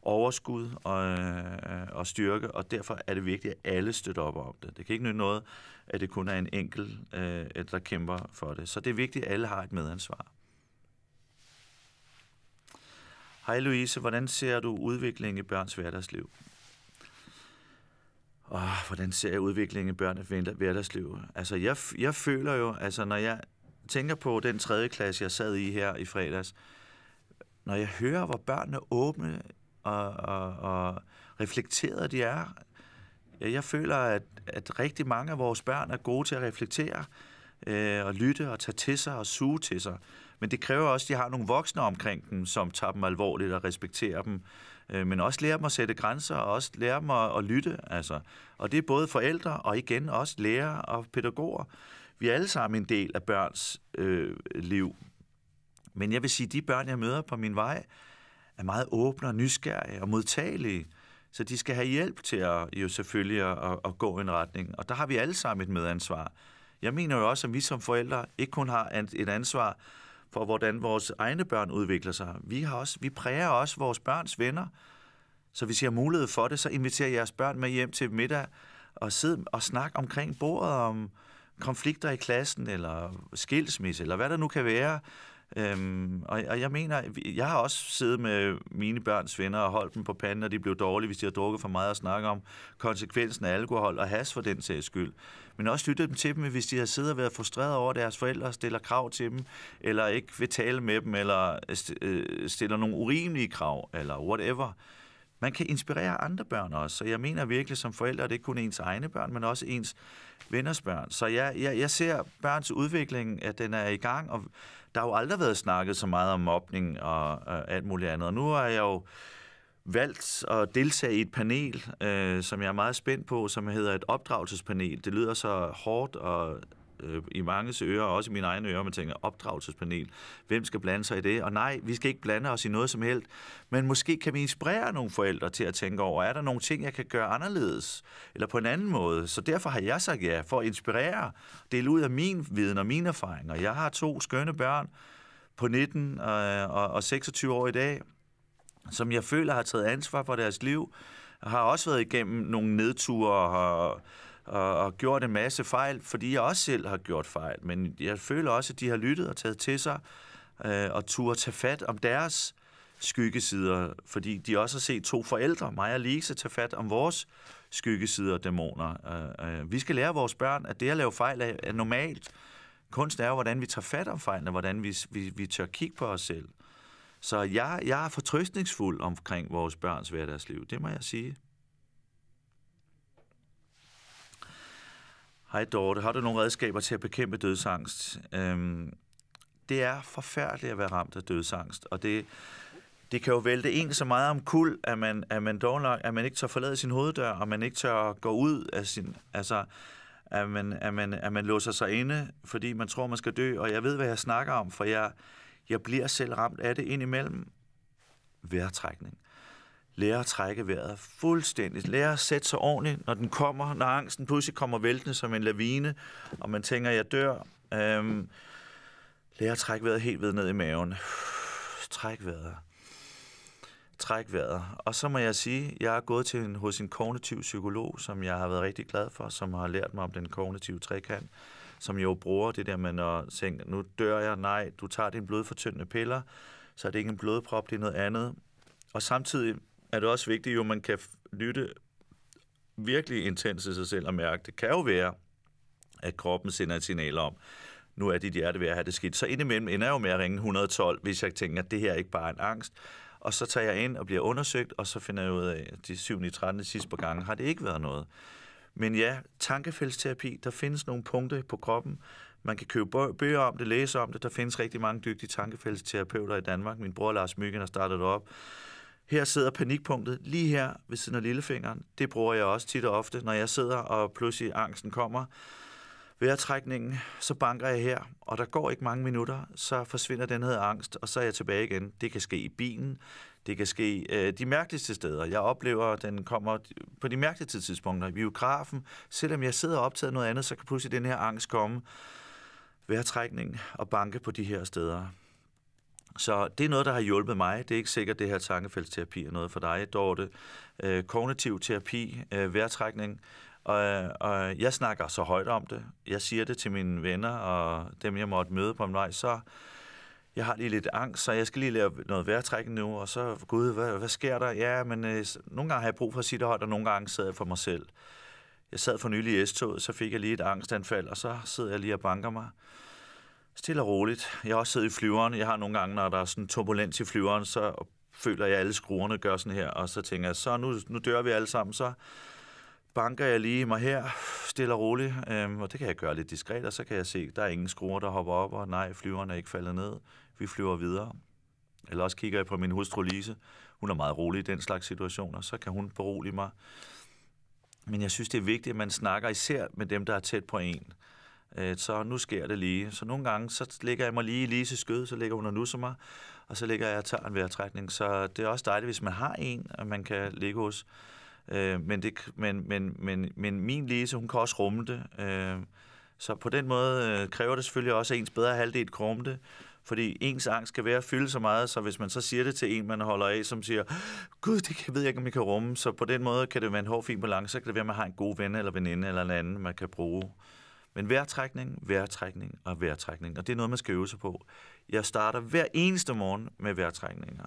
overskud og, øh, og styrke, og derfor er det vigtigt, at alle støtter op om det. Det kan ikke nytte noget, at det kun er en enkelt, øh, der kæmper for det. Så det er vigtigt, at alle har et medansvar. Hej Louise, hvordan ser du udviklingen i børns hverdagsliv? oh, hvordan ser jeg udviklingen i børnene hverdagsliv? Altså, jeg, jeg føler jo, altså, når jeg tænker på den tredje klasse, jeg sad i her i fredags, når jeg hører, hvor børnene åbne og, og, og reflekterede de er, jeg føler, at, at rigtig mange af vores børn er gode til at reflektere øh, og lytte og tage til sig og suge til sig. Men det kræver også, at de har nogle voksne omkring dem, som tager dem alvorligt og respekterer dem øh, men også lære dem at sætte grænser, og også lære dem at, at lytte. Altså. Og det er både forældre, og igen også lærere og pædagoger. Vi er alle sammen en del af børns øh, liv. Men jeg vil sige, at de børn, jeg møder på min vej, er meget åbne og nysgerrige og modtagelige. Så de skal have hjælp til at, jo selvfølgelig at, at gå i en retning. Og der har vi alle sammen et medansvar. Jeg mener jo også, at vi som forældre ikke kun har et ansvar for, hvordan vores egne børn udvikler sig. Vi, har også, vi præger også vores børns venner, så hvis I har mulighed for det, så inviterer jeres børn med hjem til middag og sid og snak omkring bordet om konflikter i klassen, eller skilsmisse, eller hvad der nu kan være. Øhm, og, og jeg mener, jeg har også siddet med mine børns venner og holdt dem på panden, og de blev dårlige, hvis de har drukket for meget og snakket om konsekvensen af alkohol og has for den sags skyld men også lyttet dem til dem, hvis de har siddet og været frustreret over, at deres forældre stiller krav til dem, eller ikke vil tale med dem, eller øh, øh, stiller nogle urimelige krav, eller whatever. Man kan inspirere andre børn også, så jeg mener virkelig som forældre, at det ikke kun ens egne børn, men også ens venners børn. Så jeg, jeg, jeg ser børns udvikling, at den er i gang, og der har jo aldrig været snakket så meget om mobning og, og alt muligt andet. Og nu er jeg jo valgt at deltage i et panel, øh, som jeg er meget spændt på, som hedder et opdragelsespanel. Det lyder så hårdt og øh, i mange ører, og også i mine egne ører, man tænker, opdragelsespanel, hvem skal blande sig i det? Og nej, vi skal ikke blande os i noget som helst, men måske kan vi inspirere nogle forældre til at tænke over, er der nogle ting, jeg kan gøre anderledes, eller på en anden måde? Så derfor har jeg sagt ja, for at inspirere, dele ud af min viden og mine erfaringer. Jeg har to skønne børn på 19 øh, og, og, og 26 år i dag, som jeg føler har taget ansvar for deres liv, har også været igennem nogle nedture og, og, og gjort en masse fejl, fordi jeg også selv har gjort fejl. Men jeg føler også, at de har lyttet og taget til sig øh, og turde tage fat om deres skyggesider, fordi de også har set to forældre, mig og Lise, tage fat om vores skyggesider og dæmoner. Øh, øh, vi skal lære vores børn, at det at lave fejl er, er normalt. Kunst er jo, hvordan vi tager fat om fejlene, hvordan vi, vi, vi tør kigge på os selv. Så jeg, jeg er fortrøstningsfuld omkring vores børns hverdagsliv, det må jeg sige. Hej Dorte, har du nogle redskaber til at bekæmpe dødsangst? Øhm, det er forfærdeligt at være ramt af dødsangst, og det, det kan jo vælte en så meget om kul, at man, at man, dårlig, at man ikke tør forlade sin hoveddør, og man ikke tør gå ud af sin... Altså, at man, at, man, at man låser sig inde, fordi man tror, man skal dø. Og jeg ved, hvad jeg snakker om, for jeg, jeg bliver selv ramt af det indimellem. Vejrtrækning. Lære at trække vejret fuldstændigt. Lære at sætte sig ordentligt, når den kommer, når angsten pludselig kommer væltende som en lavine, og man tænker, jeg dør. Øhm, lære at trække vejret helt ved ned i maven. Træk vejret træk vejret. Og så må jeg sige, jeg er gået til en, hos en kognitiv psykolog, som jeg har været rigtig glad for, som har lært mig om den kognitive trekant som jo bruger det der med, når tænke, nu dør jeg, nej, du tager dine blodfortyndende piller, så er det ikke en blodprop, det er noget andet. Og samtidig er det også vigtigt, at man kan lytte virkelig intens til sig selv og mærke, det kan jo være, at kroppen sender et signal om, nu er dit hjerte ved at have det skidt. Så indimellem ender jeg jo med at ringe 112, hvis jeg tænker, at det her er ikke bare en angst. Og så tager jeg ind og bliver undersøgt, og så finder jeg ud af, at de 7. 13. sidste par gange har det ikke været noget. Men ja, tankefældsterapi, der findes nogle punkter på kroppen. Man kan købe bøger om det, læse om det. Der findes rigtig mange dygtige tankefældsterapeuter i Danmark. Min bror Lars Myggen har startet op. Her sidder panikpunktet lige her ved siden af lillefingeren. Det bruger jeg også tit og ofte, når jeg sidder og pludselig angsten kommer. Ved trækningen, så banker jeg her, og der går ikke mange minutter, så forsvinder den her angst, og så er jeg tilbage igen. Det kan ske i bilen, det kan ske øh, de mærkeligste steder. Jeg oplever, at den kommer på de mærkeligste tidspunkter. I biografen, selvom jeg sidder og optager noget andet, så kan pludselig den her angst komme. trækning og banke på de her steder. Så det er noget, der har hjulpet mig. Det er ikke sikkert, at det her tankefældsterapi er noget for dig, Dorte. Øh, kognitiv terapi, øh, vejrtrækning, og, og jeg snakker så højt om det. Jeg siger det til mine venner og dem, jeg måtte møde på en vej, så jeg har lige lidt angst, så jeg skal lige lave noget vejrtræk nu, og så, gud, hvad, hvad sker der? Ja, men øh, nogle gange har jeg brug for at sige det højt, og nogle gange sidder jeg for mig selv. Jeg sad for nylig i S-toget, så fik jeg lige et angstanfald, og så sidder jeg lige og banker mig. Stille og roligt. Jeg har også siddet i flyveren. Jeg har nogle gange, når der er sådan turbulens i flyveren, så føler jeg, at alle skruerne gør sådan her, og så tænker jeg, så nu, nu dør vi alle sammen, så banker jeg lige mig her, stille og roligt, øhm, og det kan jeg gøre lidt diskret, og så kan jeg se, der er ingen skruer, der hopper op, og nej, flyveren er ikke faldet ned, vi flyver videre. Eller også kigger jeg på min hustru Lise, hun er meget rolig i den slags situationer, så kan hun berolige mig. Men jeg synes, det er vigtigt, at man snakker især med dem, der er tæt på en. Øh, så nu sker det lige. Så nogle gange, så ligger jeg mig lige i Lises skød, så ligger hun og nusser mig, og så ligger jeg og tager en vejrtrækning. Så det er også dejligt, hvis man har en, og man kan ligge hos, Øh, men, det, men, men, men, men min Lise, hun kan også rumme det. Øh, så på den måde øh, kræver det selvfølgelig også, at ens bedre halvdel kan rumme det. Fordi ens angst skal være at fylde så meget, så hvis man så siger det til en, man holder af, som siger, Gud, det ved jeg ikke, om jeg kan rumme, så på den måde kan det være en hård, fin balance, så kan det være, at man har en god ven eller veninde eller en anden, man kan bruge. Men vejrtrækning, vejrtrækning og vejrtrækning, og det er noget, man skal øve sig på. Jeg starter hver eneste morgen med vejrtrækninger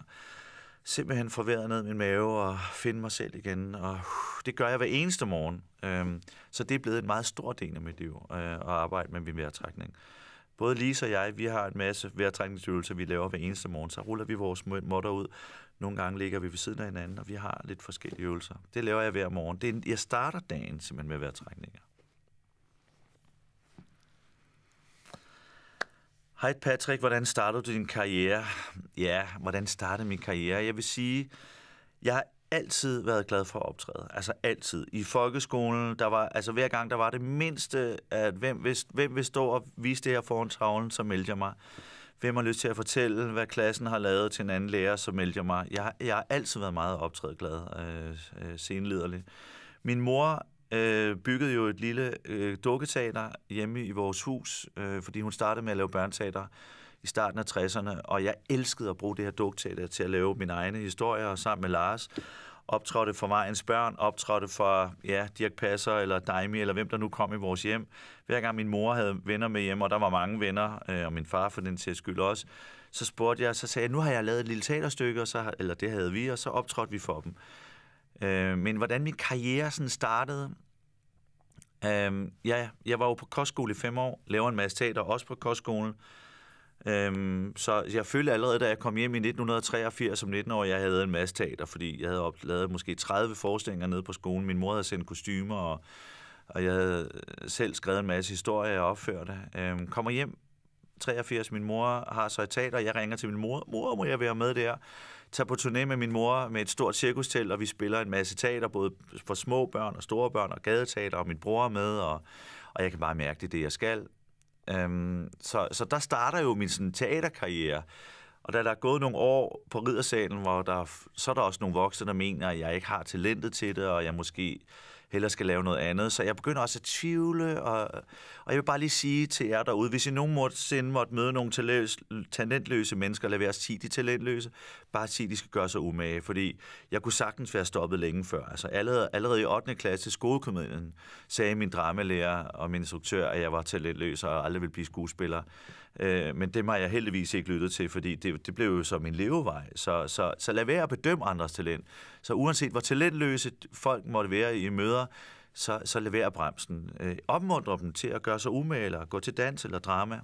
simpelthen forværet ned i min mave og finde mig selv igen. Og uh, det gør jeg hver eneste morgen. Øhm, så det er blevet en meget stor del af mit liv øh, at arbejde med min vejrtrækning. Både Lise og jeg, vi har en masse vejrtrækningsøvelser, vi laver hver eneste morgen. Så ruller vi vores måtter ud. Nogle gange ligger vi ved siden af hinanden, og vi har lidt forskellige øvelser. Det laver jeg hver morgen. Det er, jeg starter dagen simpelthen med vejrtrækninger. Hej Patrick, hvordan startede du din karriere? Ja, hvordan startede min karriere? Jeg vil sige, jeg har altid været glad for at optræde. Altså altid. I folkeskolen, der var, altså hver gang der var det mindste, at hvem vil, hvem vil stå og vise det her foran tavlen, så meldte jeg mig. Hvem har lyst til at fortælle, hvad klassen har lavet til en anden lærer, så meldte jeg mig. Jeg, jeg har altid været meget optrædeglad, øh, øh, senlederlig. Min mor øh, byggede jo et lille øh, dukketeater hjemme i vores hus, øh, fordi hun startede med at lave børneteater i starten af 60'erne, og jeg elskede at bruge det her dukketeater til at lave mine egne historier og sammen med Lars. Optrådte for vejens børn, optrådte for ja, Dirk Passer eller Daimi, eller hvem der nu kom i vores hjem. Hver gang min mor havde venner med hjem, og der var mange venner, øh, og min far for den sags skyld også, så spurgte jeg, så sagde jeg, nu har jeg lavet et lille teaterstykke, og så, eller det havde vi, og så optrådte vi for dem. Øh, men hvordan min karriere sådan startede... Øh, ja, jeg var jo på kostskole i fem år, laver en masse teater, også på kostskolen. Øhm, så jeg følte allerede, da jeg kom hjem i 1983 som 19 år, jeg havde en masse teater, fordi jeg havde lavet måske 30 forestillinger nede på skolen. Min mor havde sendt kostymer, og, og jeg havde øh, selv skrevet en masse historier, jeg opførte. Øhm, kommer hjem 83, min mor har så et teater, jeg ringer til min mor, mor, må jeg være med der? tager på turné med min mor med et stort cirkustelt, og vi spiller en masse teater, både for små børn og store børn, og gadeteater, og min bror er med, og, og jeg kan bare mærke, det er det, jeg skal. Øhm, så, så der starter jo min sådan, teaterkarriere. Og da der er gået nogle år på riddersalen, hvor der, så er der også nogle voksne, der mener, at jeg ikke har talentet til det, og jeg måske hellere skal lave noget andet. Så jeg begynder også at tvivle, og, og jeg vil bare lige sige til jer derude, hvis I nogen nogensinde måtte møde nogle talentløse mennesker, lad være at sige de talentløse, bare sige, de skal gøre sig umage, fordi jeg kunne sagtens være stoppet længe før. Altså allerede, allerede i 8. klasse til skolekomedien sagde min dramalærer og min instruktør, at jeg var talentløs og aldrig ville blive skuespiller. Øh, men det har jeg heldigvis ikke lyttet til, fordi det, det blev jo som min levevej. Så, så, så lad være at bedømme andres talent. Så uanset hvor talentløse folk måtte være i møder, så, så lad være bremsen. Øh, opmuntre dem til at gøre sig umage, eller gå til dans eller drama.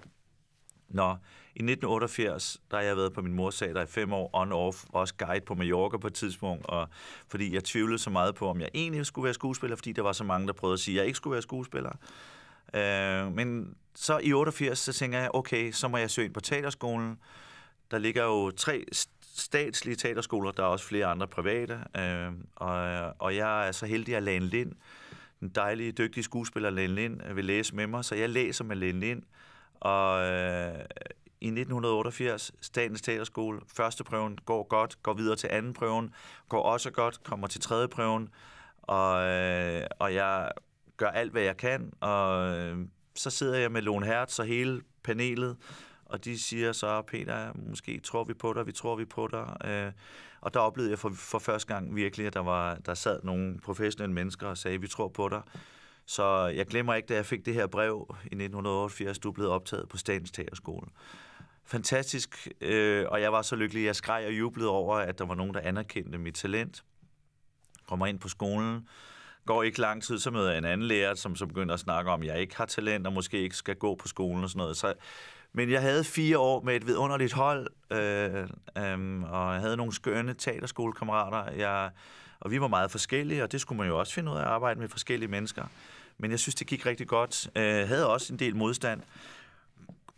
Nå, i 1988, der har jeg været på min mors sag, der i fem år on-off, også guide på Mallorca på et tidspunkt, og fordi jeg tvivlede så meget på, om jeg egentlig skulle være skuespiller, fordi der var så mange, der prøvede at sige, at jeg ikke skulle være skuespiller. Øh, men så i 88, så tænker jeg, okay, så må jeg søge ind på teaterskolen. Der ligger jo tre statslige teaterskoler, der er også flere andre private, øh, og, og jeg er så heldig, at Lane Lind, den dejlige, dygtige skuespiller Lane Lind, vil læse med mig, så jeg læser med Lane Lind, og øh, i 1988, Statens Teaterskole, første prøven går godt, går videre til anden prøven, går også godt, kommer til tredje prøven, og, øh, og jeg gør alt, hvad jeg kan, og øh, så sidder jeg med Lone Hertz og hele panelet, og de siger så, Peter, måske tror vi på dig, vi tror vi på dig. Øh, og der oplevede jeg for, for første gang virkelig, at der, var, der sad nogle professionelle mennesker og sagde, vi tror på dig. Så jeg glemmer ikke, da jeg fik det her brev i 1988, du blev optaget på Statens Teaterskole. Fantastisk, øh, og jeg var så lykkelig, jeg skreg og jublede over, at der var nogen, der anerkendte mit talent. Kommer ind på skolen, går ikke lang tid, så møder jeg en anden lærer, som så begynder at snakke om, at jeg ikke har talent og måske ikke skal gå på skolen og sådan noget. Så, men jeg havde fire år med et vidunderligt hold, øh, øh, og jeg havde nogle skønne teaterskolekammerater, jeg, og vi var meget forskellige, og det skulle man jo også finde ud af at arbejde med forskellige mennesker. Men jeg synes, det gik rigtig godt. Øh, jeg øh, havde også en del modstand.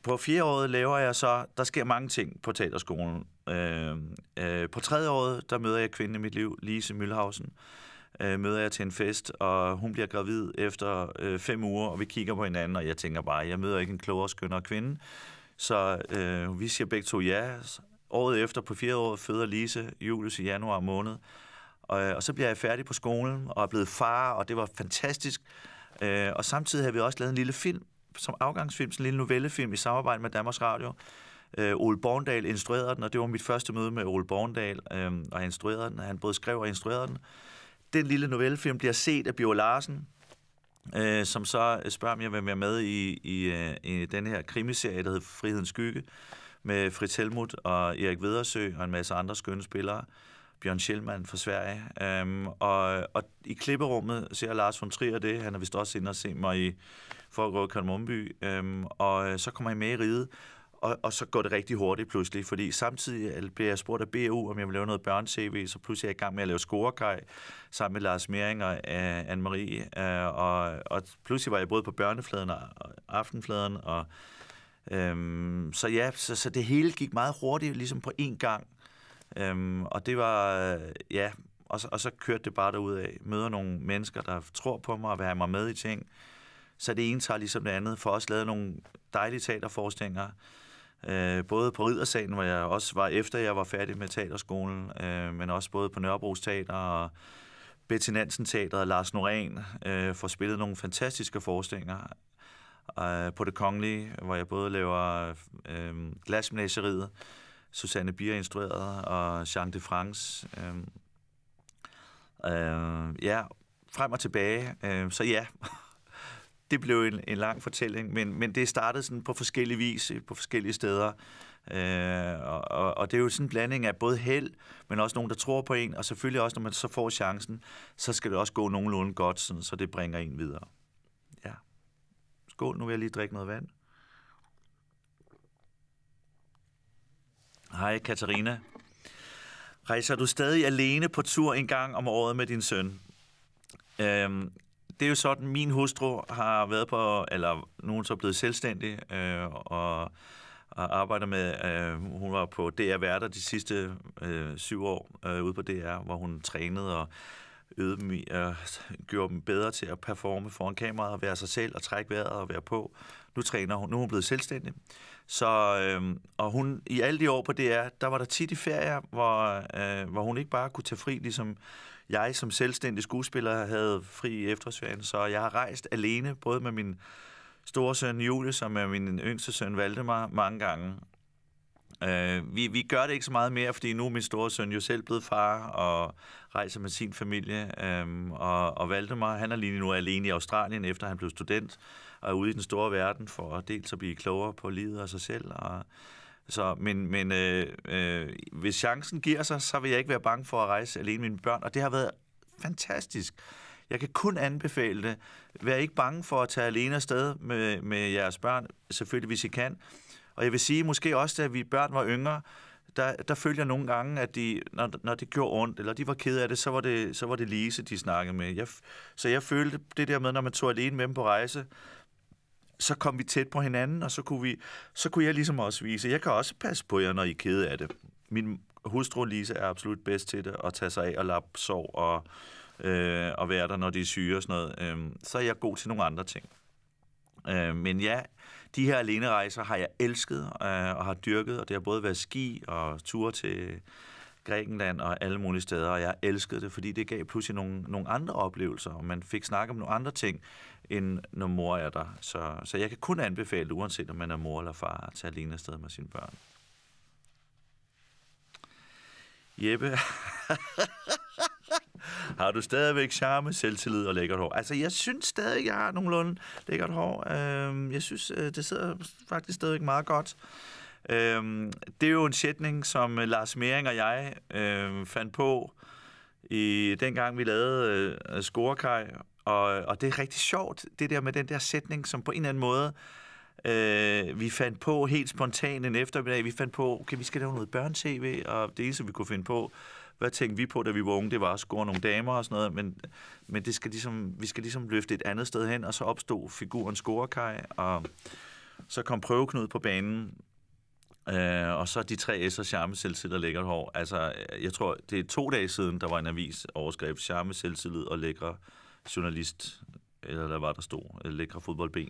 På fjerde året laver jeg så, der sker mange ting på teaterskolen. Øh, øh, på tredje året, der møder jeg kvinden i mit liv, Lise Mølhausen, øh, møder jeg til en fest, og hun bliver gravid efter øh, fem uger, og vi kigger på hinanden, og jeg tænker bare, jeg møder ikke en klogere, skønnere kvinde. Så øh, vi siger begge to ja. Året efter på fire år føder Lise Julius i januar måned. Og, øh, og så bliver jeg færdig på skolen og er blevet far, og det var fantastisk. Øh, og samtidig har vi også lavet en lille film, som afgangsfilm, sådan en lille novellefilm i samarbejde med Danmarks Radio. Øh, Ole Borndal instruerede den, og det var mit første møde med Ole Borndal, øh, og han instruerede den. Han både skrev og instruerede den den lille novellefilm bliver set af Bjørn Larsen, øh, som så øh, spørger, om jeg vil være med i, i, øh, i den her krimiserie, der hedder Frihedens Skygge, med Fritz Helmut og Erik Vedersø og en masse andre skønne spillere. Bjørn Schellmann fra Sverige. Øhm, og, og i klipperummet ser Lars von Trier det. Han er vist også inde og se mig i Karl Kalmumby. Øhm, og øh, så kommer jeg med i ride. Og, og så går det rigtig hurtigt pludselig, fordi samtidig bliver jeg spurgt af BU, om jeg vil lave noget børne-tv, så pludselig er jeg i gang med at lave scorekaj sammen med Lars Mering og uh, øh, Anne-Marie, uh, og, og pludselig var jeg både på børnefladen og, aftenfladen, og um, så ja, så, så det hele gik meget hurtigt, ligesom på én gang, um, og det var, øh, ja, og så, og så kørte det bare derud af. Møder nogle mennesker, der tror på mig og vil have mig med i ting, så det ene tager ligesom det andet, for også lavet nogle dejlige teaterforestillinger, Øh, både på Ridersagen, hvor jeg også var efter, jeg var færdig med teaterskolen, øh, men også både på Nørrebros Teater og Betty Nansen Teater og Lars Noren øh, for spillet nogle fantastiske forestillinger. Øh, på det kongelige, hvor jeg både laver øh, glasmenageriet, Susanne Bier instrueret, og Jean de France. Øh, øh, ja, frem og tilbage. Øh, så ja. det blev en, en lang fortælling, men, men det startede sådan på forskellige vis, øh, på forskellige steder. Øh, og, og, og det er jo sådan en blanding af både held, men også nogen, der tror på en, og selvfølgelig også, når man så får chancen, så skal det også gå nogenlunde godt, sådan, så det bringer en videre. Ja. Skål, nu vil jeg lige drikke noget vand. Hej Katarina. Rejser du stadig alene på tur en gang om året med din søn? Øhm, det er jo sådan, min hustru har været på, eller nogen så er blevet selvstændig, øh, og og arbejder med, øh, hun var på DR Værter de sidste øh, syv år øh, ude på DR, hvor hun trænede og øvede dem i, øh, gjorde dem bedre til at performe foran kameraet og være sig selv og trække vejret og være på. Nu træner hun, nu er hun blevet selvstændig. Så, øh, og hun, i alle de år på DR, der var der tit i ferier, hvor, øh, hvor hun ikke bare kunne tage fri, ligesom jeg som selvstændig skuespiller havde fri i efterårsferien, så jeg har rejst alene, både med min store søn Julie, som er min yngste søn Valdemar, mange gange. Øh, vi, vi gør det ikke så meget mere, fordi nu er min store søn jo selv blevet far og rejser med sin familie. Øh, og, og Valdemar, han er lige nu alene i Australien, efter han blev student og er ude i den store verden for at dels at blive klogere på livet og sig selv og så, men men øh, øh, hvis chancen giver sig, så vil jeg ikke være bange for at rejse alene med mine børn, og det har været fantastisk. Jeg kan kun anbefale det. Vær ikke bange for at tage alene afsted med, med jeres børn, selvfølgelig hvis I kan. Og jeg vil sige, måske også da vi børn var yngre, der, der følte jeg nogle gange, at de, når, når det gjorde ondt, eller de var kede af det, så var det, så var det Lise, de snakkede med. Jeg, så jeg følte det der med, når man tog alene med dem på rejse, så kom vi tæt på hinanden, og så kunne, vi, så kunne jeg ligesom også vise, jeg kan også passe på jer, når I er kede af det. Min hustru Lise er absolut bedst til det, at tage sig af og lappe sov og, øh, og være der, når de er syge og sådan noget. Øh, så er jeg god til nogle andre ting. Øh, men ja, de her rejser har jeg elsket øh, og har dyrket, og det har både været ski og ture til Grækenland og alle mulige steder, og jeg elskede det, fordi det gav pludselig nogle, nogle andre oplevelser, og man fik snakket om nogle andre ting, end når mor er der. Så, så jeg kan kun anbefale uanset om man er mor eller far, at tage alene afsted med sine børn. Jeppe, har du stadigvæk charme, selvtillid og lækkert hår? Altså, jeg synes stadig, jeg har nogenlunde lækkert hår. Øhm, jeg synes, øh, det sidder faktisk stadigvæk meget godt. Øhm, det er jo en sætning, som øh, Lars Mering og jeg øhm, fandt på i dengang, vi lavede øh, Scorekaj. Og, og det er rigtig sjovt, det der med den der sætning, som på en eller anden måde Øh, vi fandt på helt spontant en eftermiddag, vi fandt på, okay, vi skal lave noget børn-tv, og det eneste, vi kunne finde på, hvad tænkte vi på, da vi var unge, det var at score nogle damer og sådan noget, men, men det skal ligesom, vi skal ligesom løfte et andet sted hen, og så opstod figuren Scorekaj, og så kom prøveknud på banen, Øh, og så de tre S'er, charme, selvtillid og lækkert hår. Altså, øh, jeg tror, det er to dage siden, der var en avis overskrevet charme, selvtillid og lækre journalist, eller der var der stod, øh, lækre fodboldben.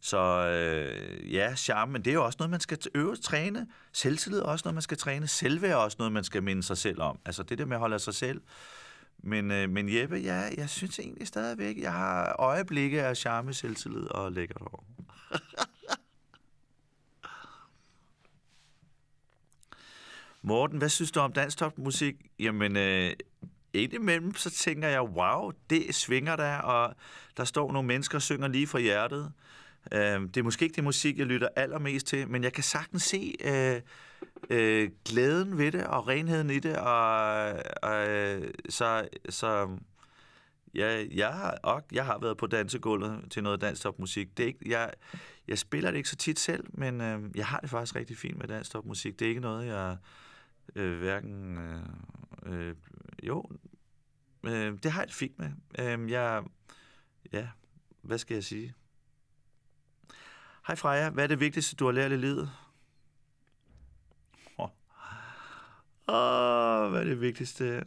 Så øh, ja, charme, men det er jo også noget, man skal øve at træne. Selvtillid er også noget, man skal træne. Selve er også noget, man skal minde sig selv om. Altså det der med at holde af sig selv. Men, øh, men Jeppe, ja, jeg synes egentlig stadigvæk, jeg har øjeblikke af charme, selvtillid og lækkert hår. Morten, hvad synes du om dansk topmusik? Jamen, øh, indimellem så tænker jeg, wow, det svinger der, og der står nogle mennesker og synger lige fra hjertet. Øh, det er måske ikke det musik, jeg lytter allermest til, men jeg kan sagtens se øh, øh, glæden ved det, og renheden i det, og, og øh, så... så jeg, jeg, har, og jeg har været på dansegulvet til noget dansk Det er ikke, jeg, jeg spiller det ikke så tit selv, men øh, jeg har det faktisk rigtig fint med dansk musik. Det er ikke noget, jeg øh, hverken... Øh, øh, jo, øh, det har jeg det fint med. Øh, jeg... Ja, hvad skal jeg sige? Hej Freja, hvad er det vigtigste, du har lært i livet? Åh, oh. oh, hvad er det vigtigste?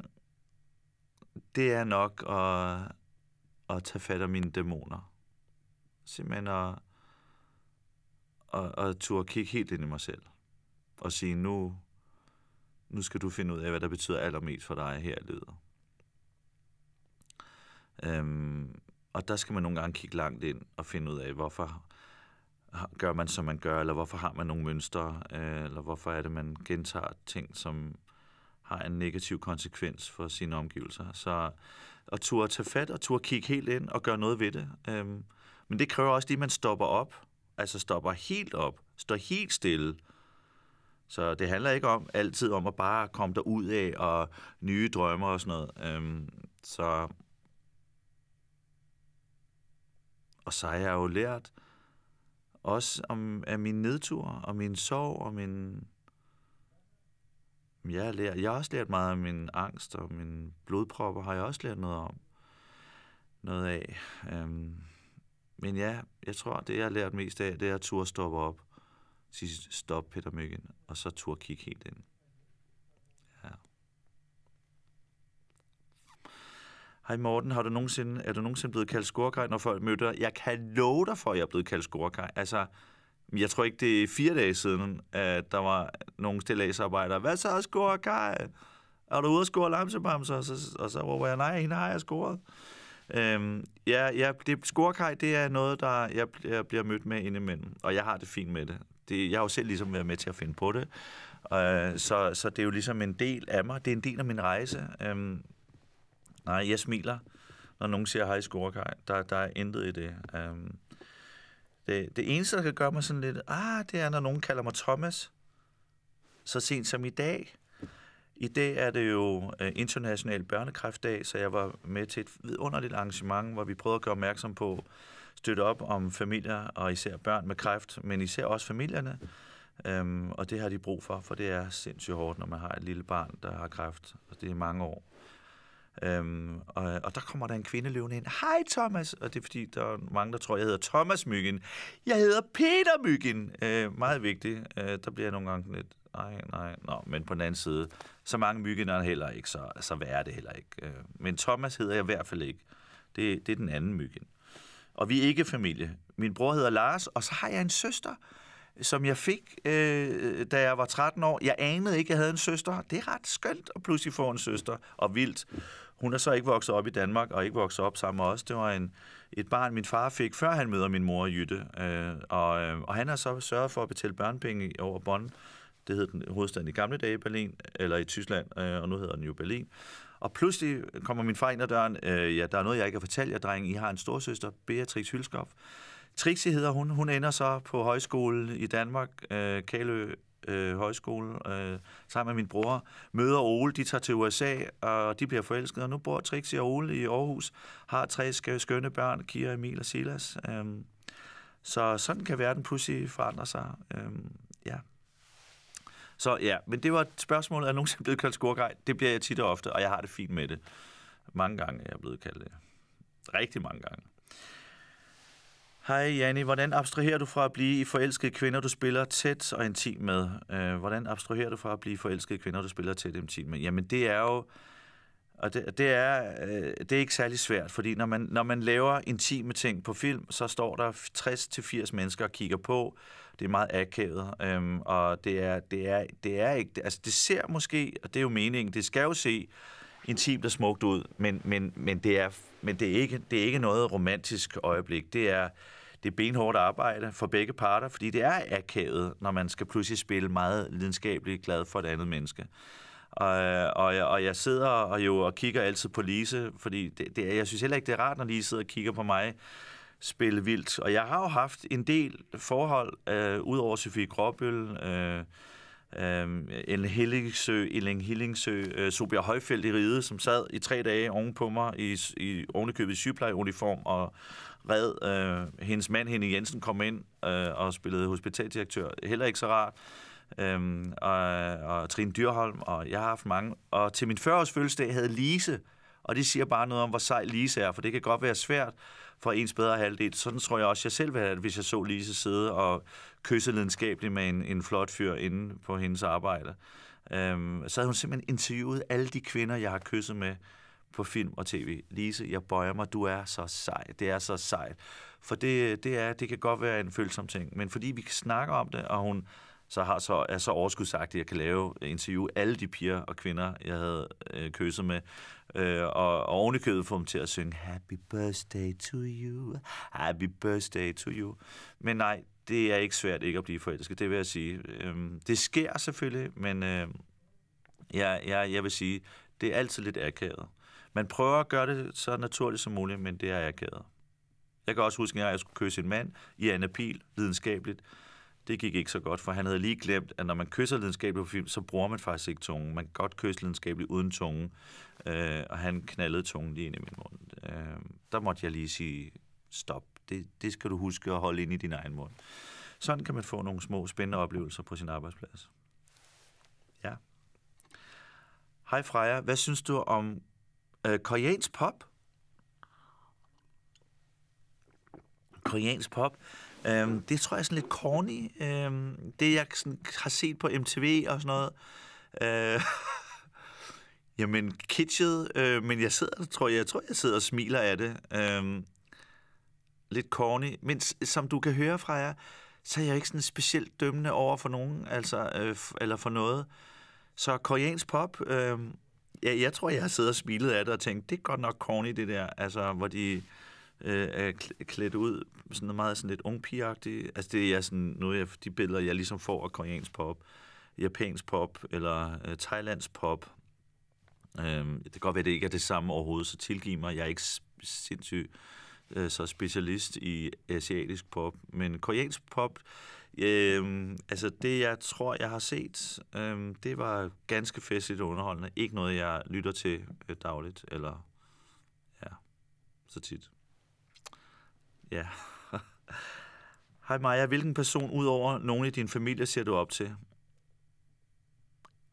Det er nok at, at tage fat om mine dæmoner. Simpelthen at, at, at turde kigge helt ind i mig selv. Og sige, nu, nu skal du finde ud af, hvad der betyder allermest for dig her i livet. Øhm, og der skal man nogle gange kigge langt ind og finde ud af, hvorfor gør man, som man gør, eller hvorfor har man nogle mønstre, øh, eller hvorfor er det, man gentager ting, som har en negativ konsekvens for sine omgivelser. Så at turde tage fat og turde kigge helt ind og gøre noget ved det. Øhm, men det kræver også lige, at man stopper op, altså stopper helt op, står helt stille, så det handler ikke om altid om at bare komme der ud af og nye drømme og sådan noget. Øhm, så og så har jeg jo lært også om af min nedtur og min sorg og min jeg har, lært, jeg har også lært meget af min angst og min blodpropper har jeg også lært noget om noget af. Øhm, men ja, jeg tror, det jeg har lært mest af, det er at turde stoppe op sige stop Peter Myggen, og så tur kigge helt ind. Ja. Hej Morten, har du nogensinde, er du nogensinde blevet kaldt skorkej, når folk mødte dig? Jeg kan love dig for, at jeg er blevet kaldt skorkej. Altså, jeg tror ikke, det er fire dage siden, at der var nogle stillagsarbejdere. Hvad så, skorkej? Er du ude og score lamsebamser? Og så, og så råber jeg, nej, hende har jeg scoret. Øhm, ja, ja det, scorekaj, det er noget, der jeg, jeg bliver mødt med indimellem, og jeg har det fint med det det, jeg har jo selv ligesom været med til at finde på det. Øh, så, så det er jo ligesom en del af mig. Det er en del af min rejse. Øh, nej, jeg smiler, når nogen siger hej skorekaj. Der, der er intet i det. Øh, det. Det eneste, der kan gøre mig sådan lidt, ah, det er, når nogen kalder mig Thomas. Så sent som i dag, i dag er det jo øh, International Børnekræftdag, så jeg var med til et vidunderligt arrangement, hvor vi prøvede at gøre opmærksom på, støtte op om familier og især børn med kræft, men især også familierne. Øhm, og det har de brug for, for det er sindssygt hårdt, når man har et lille barn, der har kræft, og det er mange år. Øhm, og, og der kommer der en kvinde løvende ind. Hej Thomas! Og det er fordi, der er mange, der tror, jeg hedder Thomas Myggen. Jeg hedder Peter Myggen! Øh, meget vigtigt. Øh, der bliver jeg nogle gange lidt, nej, nej, nå, men på den anden side, så mange myggen er heller ikke, så, så værd er det heller ikke. Øh, men Thomas hedder jeg i hvert fald ikke. Det, det er den anden myggen og vi er ikke familie. Min bror hedder Lars, og så har jeg en søster, som jeg fik, øh, da jeg var 13 år. Jeg anede ikke, at jeg havde en søster. Det er ret skønt at pludselig få en søster, og vildt. Hun er så ikke vokset op i Danmark, og ikke vokset op sammen med os. Det var en, et barn, min far fik, før han møder min mor, Jytte. Øh, og, øh, og han har så sørget for at betale børnepenge over Bonn. Det hed den hovedstaden i gamle dage i Berlin, eller i Tyskland, øh, og nu hedder den jo Berlin. Og pludselig kommer min far ind ad døren. Øh, ja, der er noget, jeg ikke har fortalt jer, dreng. I har en storsøster, Beatrix Hylskov. Trixie hedder hun. Hun ender så på højskole i Danmark, øh, Kalø øh, Højskole, øh, sammen med min bror. Møder Ole, de tager til USA, og de bliver forelskede. Og nu bor Trixie og Ole i Aarhus, har tre skønne børn, Kira, Emil og Silas. Øh, så sådan kan verden pludselig forandre sig. Øh, ja. Så ja, men det var et nogen er nogensinde blevet kaldt skurkej? Det bliver jeg tit og ofte, og jeg har det fint med det. Mange gange er jeg blevet kaldt det. Rigtig mange gange. Hej Janni, hvordan abstraherer du fra at blive i forelskede kvinder, du spiller tæt og intim med? Øh, hvordan abstraherer du fra at blive forelskede kvinder, du spiller tæt og intim med? Jamen det er jo og det, det, er, øh, det er ikke særlig svært, fordi når man, når man laver intime ting på film, så står der 60-80 mennesker og kigger på. Det er meget akavet, øhm, og det er, det, er, det er ikke... Altså, det ser måske, og det er jo meningen, det skal jo se intimt og smukt ud, men, men, men, det, er, men det, er ikke, det er ikke noget romantisk øjeblik. Det er, det er benhårdt arbejde for begge parter, fordi det er akavet, når man skal pludselig spille meget lidenskabeligt glad for et andet menneske. Og, øh, og, jeg, og jeg sidder og jo og kigger altid på Lise, fordi det, det, jeg synes heller ikke, det er rart, når Lise sidder og kigger på mig spille vildt. Og jeg har jo haft en del forhold, øh, ud over Sofie Gråbøl, øh, øh, Ellen Hillingsø, Ellen Hillingsø, øh, Sobia Højfeldt i Ride, som sad i tre dage oven på mig i, i ovenikøbet sygeplejeuniform og red. Øh, hendes mand, Henning Jensen, kom ind øh, og spillede hospitaldirektør. Heller ikke så rart øhm, og, og Trine Dyrholm, og jeg har haft mange. Og til min 40-års fødselsdag havde Lise, og det siger bare noget om, hvor sej Lise er, for det kan godt være svært for ens bedre halvdel. Sådan tror jeg også, jeg selv ville have det, hvis jeg så Lise sidde og kysse lidenskabeligt med en, en flot fyr inde på hendes arbejde. Øhm, så havde hun simpelthen interviewet alle de kvinder, jeg har kysset med på film og tv. Lise, jeg bøjer mig, du er så sej. Det er så sejt. For det, det, er, det kan godt være en følsom ting, men fordi vi snakker om det, og hun så, har, så er så overskudsagtig, at jeg kan lave øh, interview alle de piger og kvinder, jeg havde øh, kysset med, øh, og, og ovenikøbet få dem til at synge Happy birthday to you, happy birthday to you. Men nej, det er ikke svært ikke at blive forelsket, det vil jeg sige. Øh, det sker selvfølgelig, men øh, jeg, jeg, jeg vil sige, det er altid lidt akavet. Man prøver at gøre det så naturligt som muligt, men det er akavet. Jeg kan også huske, at jeg skulle kysse en mand i Anna Pil, videnskabeligt, det gik ikke så godt, for han havde lige glemt, at når man kysser lidenskabeligt på film, så bruger man faktisk ikke tungen. Man kan godt kysse lidenskabeligt uden tungen. Øh, og han knaldede tungen lige ind i min mund. Øh, der måtte jeg lige sige stop. Det, det skal du huske at holde ind i din egen mund. Sådan kan man få nogle små spændende oplevelser på sin arbejdsplads. Ja. Hej Freja, hvad synes du om øh, koreansk pop? Koreansk pop Øhm, det tror jeg er sådan lidt corny. Øhm, det, jeg sådan, har set på MTV og sådan noget. Øh, jamen, kitschet. Øh, men jeg sidder, tror jeg, jeg tror, jeg sidder og smiler af det. Øhm, lidt corny. Men som du kan høre fra jer, så er jeg ikke sådan specielt dømmende over for nogen, altså, øh, eller for noget. Så koreansk pop, øh, ja, jeg tror, jeg har siddet og smilet af det og tænkt, det er godt nok corny, det der. Altså, hvor de øh, er klædt ud sådan meget sådan lidt ungpigeagtig. Altså det er sådan, nu er de billeder, jeg ligesom får af koreansk pop, japansk pop eller øh, thailandsk pop. Øh, det kan godt være, det ikke er det samme overhovedet, så tilgiv mig, jeg er ikke sindssygt øh, så specialist i asiatisk pop, men koreansk pop, øh, altså det jeg tror, jeg har set, øh, det var ganske festligt og underholdende. Ikke noget, jeg lytter til øh, dagligt, eller ja, så tit. Ja. Hej Maja, hvilken person udover nogen i din familie ser du op til?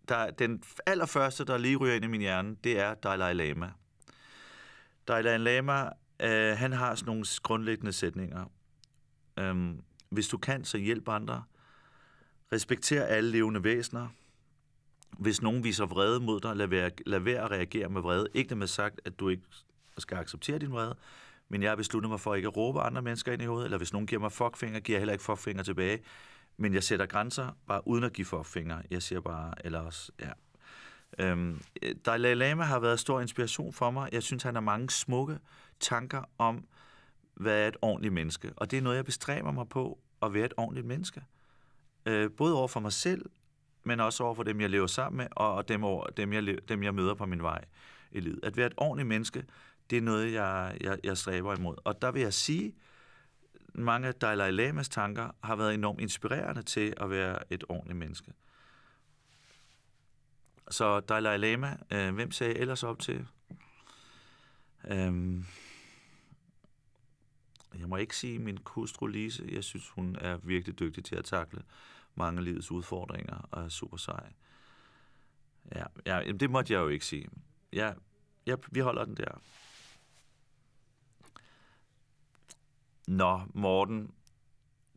Der, den allerførste, der lige ryger ind i min hjerne, det er Dalai Lama. Dalai Lama, øh, han har sådan nogle grundlæggende sætninger. Øhm, hvis du kan, så hjælp andre. Respekter alle levende væsener. Hvis nogen viser vrede mod dig, lad være, lad være at reagere med vrede. Ikke det med sagt, at du ikke skal acceptere din vrede, men jeg har besluttet mig for ikke at råbe andre mennesker ind i hovedet, eller hvis nogen giver mig fuckfinger, giver jeg heller ikke fuckfinger tilbage. Men jeg sætter grænser, bare uden at give fuckfinger. Jeg siger bare, eller også, ja. Øhm, Dalai Lama har været stor inspiration for mig. Jeg synes, han har mange smukke tanker om, hvad er et ordentligt menneske. Og det er noget, jeg bestræber mig på, at være et ordentligt menneske. Øh, både over for mig selv, men også over for dem, jeg lever sammen med, og dem, over, dem, jeg, dem, jeg møder på min vej i livet. At være et ordentligt menneske, det er noget, jeg, jeg, jeg stræber imod. Og der vil jeg sige, mange af Dalai Lamas tanker har været enormt inspirerende til at være et ordentligt menneske. Så Dalai Lama, øh, hvem sagde jeg ellers op til? Øhm, jeg må ikke sige min kustru Lise. Jeg synes, hun er virkelig dygtig til at takle mange livets udfordringer og er super sej. Ja, ja det måtte jeg jo ikke sige. Ja, ja, vi holder den der. Nå, Morten,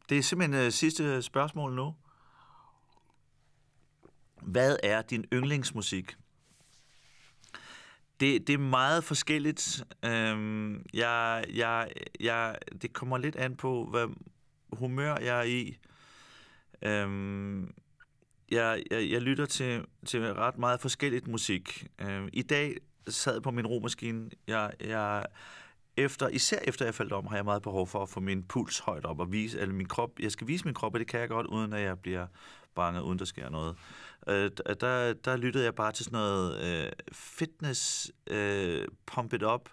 det er simpelthen uh, sidste spørgsmål nu. Hvad er din yndlingsmusik? Det, det er meget forskelligt. Øhm, jeg, jeg, jeg, det kommer lidt an på, hvad humør jeg er i. Øhm, jeg, jeg, jeg lytter til, til ret meget forskelligt musik. Øhm, I dag sad på min romaskine. Jeg, jeg efter, især efter jeg faldt om, har jeg meget behov for at få min puls højt op og vise, eller min krop, jeg skal vise min krop, og det kan jeg godt, uden at jeg bliver bange, uden der sker noget. Øh, øh der, der lyttede jeg bare til sådan noget øh, fitness, øh, pump it up,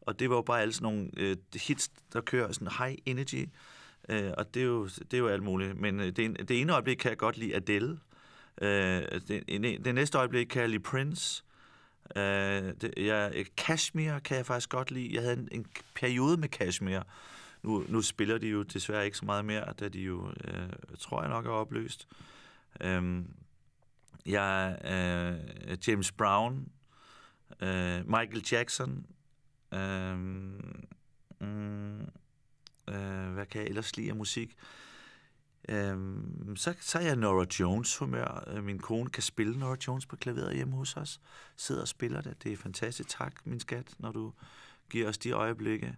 og det var jo bare alle sådan nogle øh, hits, der kører sådan high energy, øh, og det er, jo, det er jo alt muligt. Men øh, det, det ene øjeblik kan jeg godt lide Adele, øh, det, det næste øjeblik kan jeg lide Prince, øh, Øh, det, jeg, Kashmir kan jeg faktisk godt lide. Jeg havde en, en periode med Kashmir. Nu, nu spiller de jo desværre ikke så meget mere, da de jo, uh, tror jeg nok, er opløst. Uh, jeg, uh, James Brown, uh, Michael Jackson, Uh, um, øh, hvad kan jeg ellers lide af musik? Øhm, så, så er jeg Nora Jones humør. Min kone kan spille Nora Jones på klaveret hjemme hos os. Sidder og spiller det. Det er fantastisk. Tak, min skat, når du giver os de øjeblikke.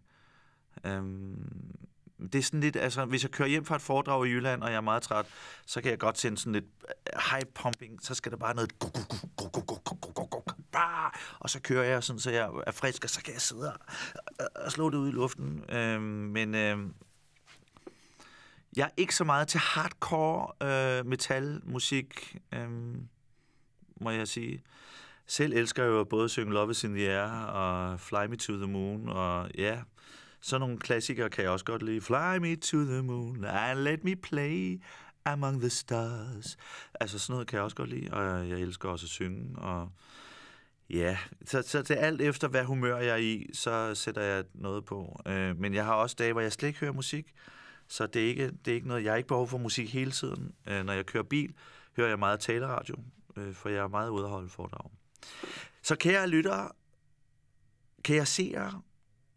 Øhm, det er sådan lidt, altså, hvis jeg kører hjem fra et foredrag i Jylland, og jeg er meget træt, så kan jeg godt sende sådan lidt high pumping, så skal der bare noget, og så kører jeg sådan, så jeg er frisk, og så kan jeg sidde og, slå det ud i luften. men jeg er ikke så meget til hardcore øh, metalmusik, øh, må jeg sige. Selv elsker jeg jo både synge Love is in the Air og Fly Me to the Moon, og ja, sådan nogle klassikere kan jeg også godt lide. Fly me to the moon and let me play among the stars. Altså sådan noget kan jeg også godt lide, og jeg elsker også at synge, og Ja, så, så det er alt efter, hvad humør jeg er i, så sætter jeg noget på. Øh, men jeg har også dage, hvor jeg slet ikke hører musik. Så det er ikke, det er ikke noget, jeg har ikke behov for musik hele tiden. Øh, når jeg kører bil, hører jeg meget taleradio, øh, for jeg er meget ude at holde foredrag. Så kære lyttere, kære seere,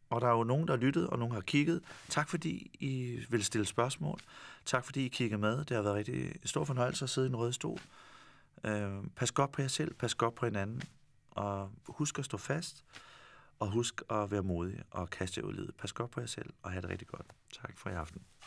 og der er jo nogen, der har lyttet, og nogen har kigget. Tak fordi I vil stille spørgsmål. Tak fordi I kigger med. Det har været rigtig stor fornøjelse at sidde i en rød stol. Øh, pas godt på jer selv, pas godt på hinanden, og husk at stå fast, og husk at være modig og kaste ud i livet. Pas godt på jer selv, og have det rigtig godt. Tak for i aften.